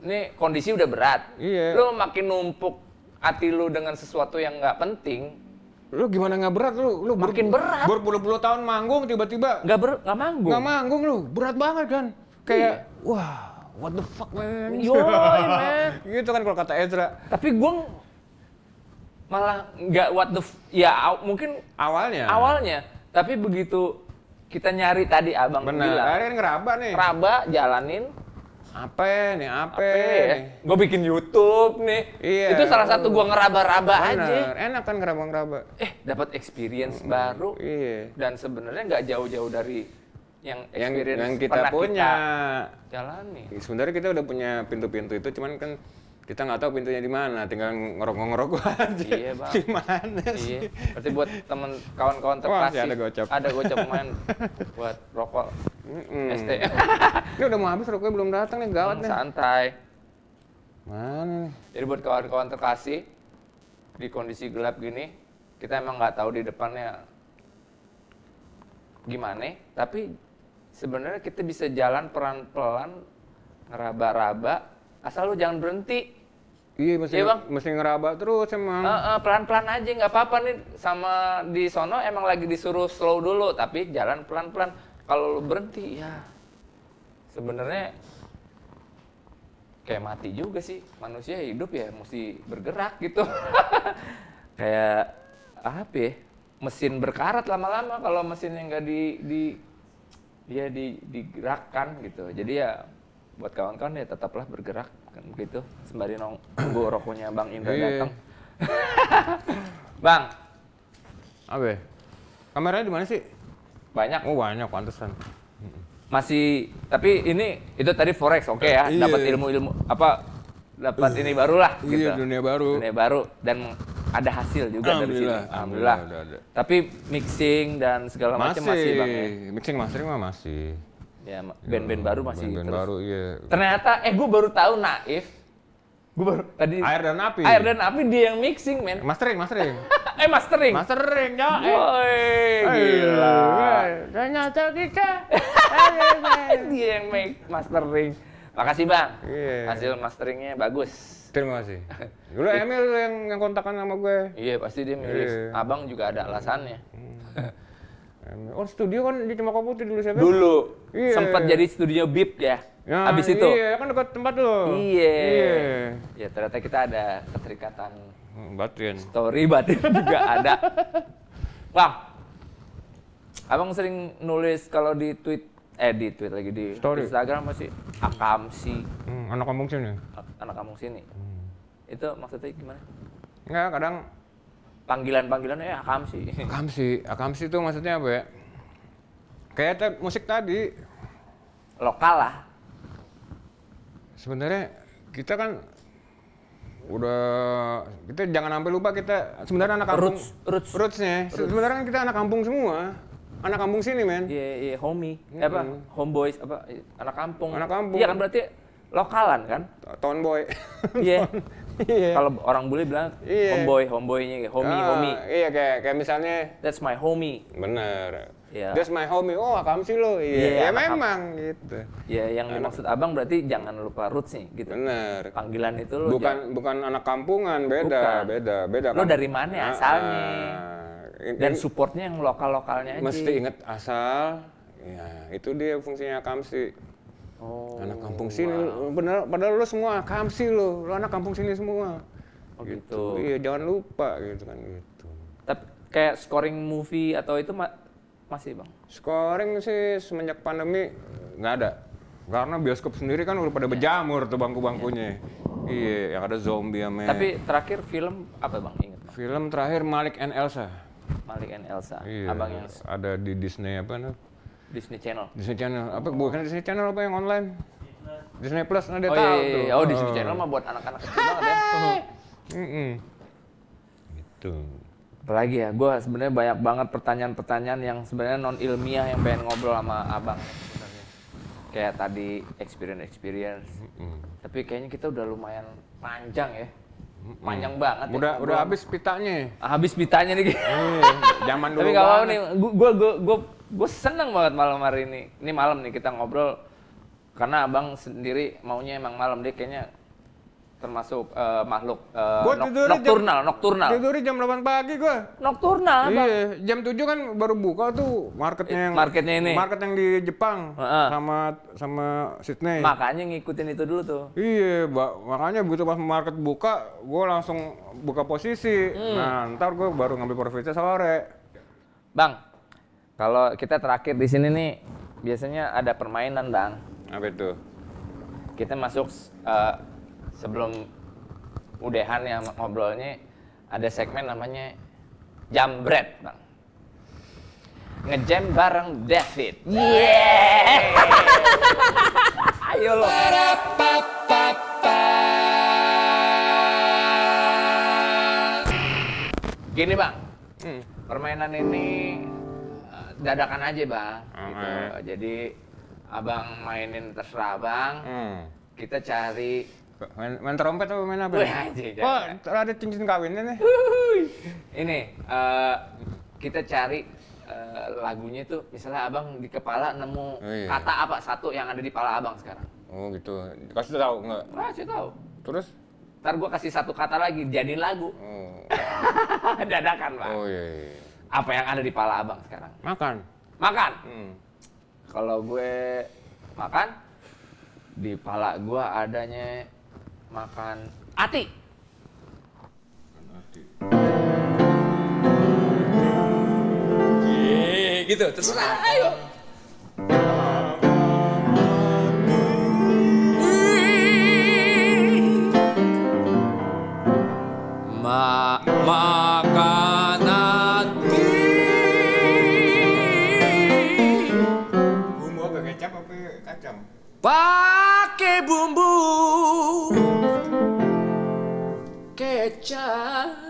Ini kondisi udah berat. Iya. Lu makin numpuk hati lu dengan sesuatu yang nggak penting, lu gimana nggak berat lu lu makin ber, berat berpuluh-puluh tahun manggung tiba-tiba nggak ber nggak manggung nggak manggung lu berat banget kan kayak iya. wah what the fuck man, <laughs> yo man. gitu kan kalau kata Ezra. Tapi gue malah nggak what the ya aw, mungkin awalnya awalnya tapi begitu kita nyari tadi abang Bener. bilang kan ngeraba nih Raba, jalanin apa nih apa, ya? gue bikin YouTube nih iya. itu salah satu gue ngeraba-raba Bener. aja enak kan ngeraba-ngeraba eh dapat experience hmm. baru iya. dan sebenarnya nggak jauh-jauh dari yang yang, yang kita punya kita jalani. Sebenarnya kita udah punya pintu-pintu itu, cuman kan kita nggak tahu pintunya di mana, tinggal ngerokok-ngerokok aja. Iya bang. Iya. sih? Iya. Berarti buat temen kawan-kawan terkasih ada gocap. Ada gocap main buat rokok. Mm -mm. ST. Ini udah mau habis rokoknya belum datang nih, gawat hmm, nih. Santai. Mana? Jadi buat kawan-kawan terkasih di kondisi gelap gini, kita emang nggak tahu di depannya gimana, tapi sebenarnya kita bisa jalan pelan-pelan ngeraba-raba asal lu jangan berhenti iya mesti iya bang? mesti ngeraba terus emang uh, uh, pelan-pelan aja nggak apa-apa nih sama di sono emang lagi disuruh slow dulu tapi jalan pelan-pelan kalau lu berhenti ya sebenarnya kayak mati juga sih manusia hidup ya mesti bergerak gitu <laughs> kayak apa ya mesin berkarat lama-lama kalau mesin yang nggak di, di dia di, digerakkan gitu. Jadi ya buat kawan-kawan ya tetaplah bergerak kan begitu sembari nunggu <coughs> rokoknya Bang Indra iya. datang. <laughs> bang. Abe. Kameranya di mana sih? Banyak. Oh, banyak pantesan. Masih tapi ini itu tadi forex oke okay ya, iya. dapat ilmu-ilmu apa dapat uh, ini barulah iya, gitu. Iya, dunia baru. Dunia baru dan ada hasil juga dari sini. Alhamdulillah. Alhamdulillah. Udah, udah. Tapi mixing dan segala macam masih Bang ya. Mixing mastering mah masih. Ya, band-band baru masih band -band terus. baru, iya. Ternyata eh gue baru tahu Naif. Gue baru tadi Air dan Api. Air dan Api dia yang mixing, men. Mastering, mastering. eh, mastering. Mastering, ya. Boy, gila. Ternyata kita dia yang make mastering. Makasih bang, yeah. hasil masteringnya bagus. Terima kasih. <laughs> Dulu Emil yang, yang kontakkan sama gue. Iya yeah, pasti dia milih. Yeah. Abang juga ada alasannya. Hmm. oh studio kan di Cemaka Putih dulu siapa? Dulu. Yeah. Sempat jadi studio Bip ya. Ya, Abis itu. Iya, kan dekat tempat lo. Iya. iya. Ya, ternyata kita ada keterikatan hmm, batin. Story batin <laughs> juga ada. wah abang sering nulis kalau di tweet eh di tweet lagi di Story. Instagram masih akam si hmm, anak kampung sini anak kampung sini hmm. itu maksudnya gimana Enggak, kadang panggilan panggilan ya akam si akam si akam si itu maksudnya apa ya kayak te, musik tadi lokal lah sebenarnya kita kan udah kita jangan sampai lupa kita sebenarnya anak kampung roots, roots. rootsnya roots. sebenarnya kan kita anak kampung semua anak kampung sini men iya yeah, iya yeah, homie -hmm. apa homeboys apa anak kampung anak kampung iya kan berarti lokalan kan town boy <laughs> iya yeah. kalau orang bule bilang yeah. homeboy homeboynya homie ah, homie iya kayak kayak misalnya that's my homie bener Yeah. That's my homie. Oh, kamu sih lo. Iya, yeah, yeah, memang gitu. Ya, yang anak. dimaksud Abang berarti jangan lupa roots nih gitu. Bener. Panggilan itu lo bukan bukan anak kampungan, beda, bukan. beda, beda. Lo kan? dari mana ah, asalnya? Ah dan supportnya yang lokal lokalnya aja mesti inget asal ya itu dia fungsinya kamsi oh, anak kampung sini Benar, bener padahal lo semua kamsi lo lo anak kampung sini semua oh, gitu. gitu iya jangan lupa gitu kan gitu tapi kayak scoring movie atau itu ma masih bang scoring sih semenjak pandemi nggak ada karena bioskop sendiri kan udah pada iya. berjamur tuh bangku-bangkunya. Oh. Iya, yang ada zombie ame. Tapi terakhir film apa bang? Ingat? Film terakhir Malik and Elsa. Malik and Elsa, iya, abang yang ada di Disney apa nih? Disney Channel. Disney Channel. Apa bukan Disney Channel apa yang online? Disney Plus, nah dia oh, iya, iya, iya. Oh, Disney oh. Channel mah buat anak-anak kecil banget ya. <laughs> Mm -mm. Gitu. Apalagi ya, gue sebenarnya banyak banget pertanyaan-pertanyaan yang sebenarnya non ilmiah yang pengen ngobrol sama abang. Kayak tadi experience experience. Mm -mm. Tapi kayaknya kita udah lumayan panjang ya panjang banget. Ya, udah ya. udah habis pitanya. Habis pitanya nih. Hmm, zaman <laughs> dulu. Tapi kalau nih gue gue gue gue seneng banget malam hari ini. Ini malam nih kita ngobrol karena abang sendiri maunya emang malam deh kayaknya termasuk uh, makhluk uh, nok nok nokturnal, jam, nokturnal. Tidurnya jam 8 pagi gua. Nokturnal. Iya, jam 7 kan baru buka tuh marketnya yang marketnya ini. Market yang di Jepang uh -uh. sama sama Sydney. Makanya ngikutin itu dulu tuh. Iya, makanya begitu pas market buka, gua langsung buka posisi. Hmm. Nah, ntar gua baru ngambil profitnya sore. Bang, kalau kita terakhir di sini nih biasanya ada permainan, Bang. Apa itu? Kita masuk uh, sebelum udahan ya ngobrolnya ada segmen namanya jambret bang ngejam bareng David yeah ayo lo gini bang hmm. permainan ini eh, dadakan aja bang okay. gitu jadi abang mainin terserah bang hmm. kita cari Main, main trompet apa main apa? Wih, ya. oh, ada cincin kawinnya nih. Ini uh, kita cari uh, lagunya itu misalnya abang di kepala nemu oh, iya. kata apa satu yang ada di kepala abang sekarang. Oh gitu. Kasih tahu nggak? Kasih tahu. Terus? Ntar gue kasih satu kata lagi jadi lagu. Oh. <laughs> Dadakan pak. Oh iya, iya, iya. Apa yang ada di kepala abang sekarang? Makan. Makan. Hmm. Kalau gue makan di pala gue adanya makan ati. gitu, terserah. Nah, ayo. Ma makan ati. Bumbu apa kecap apa kacang? Pakai bumbu fecha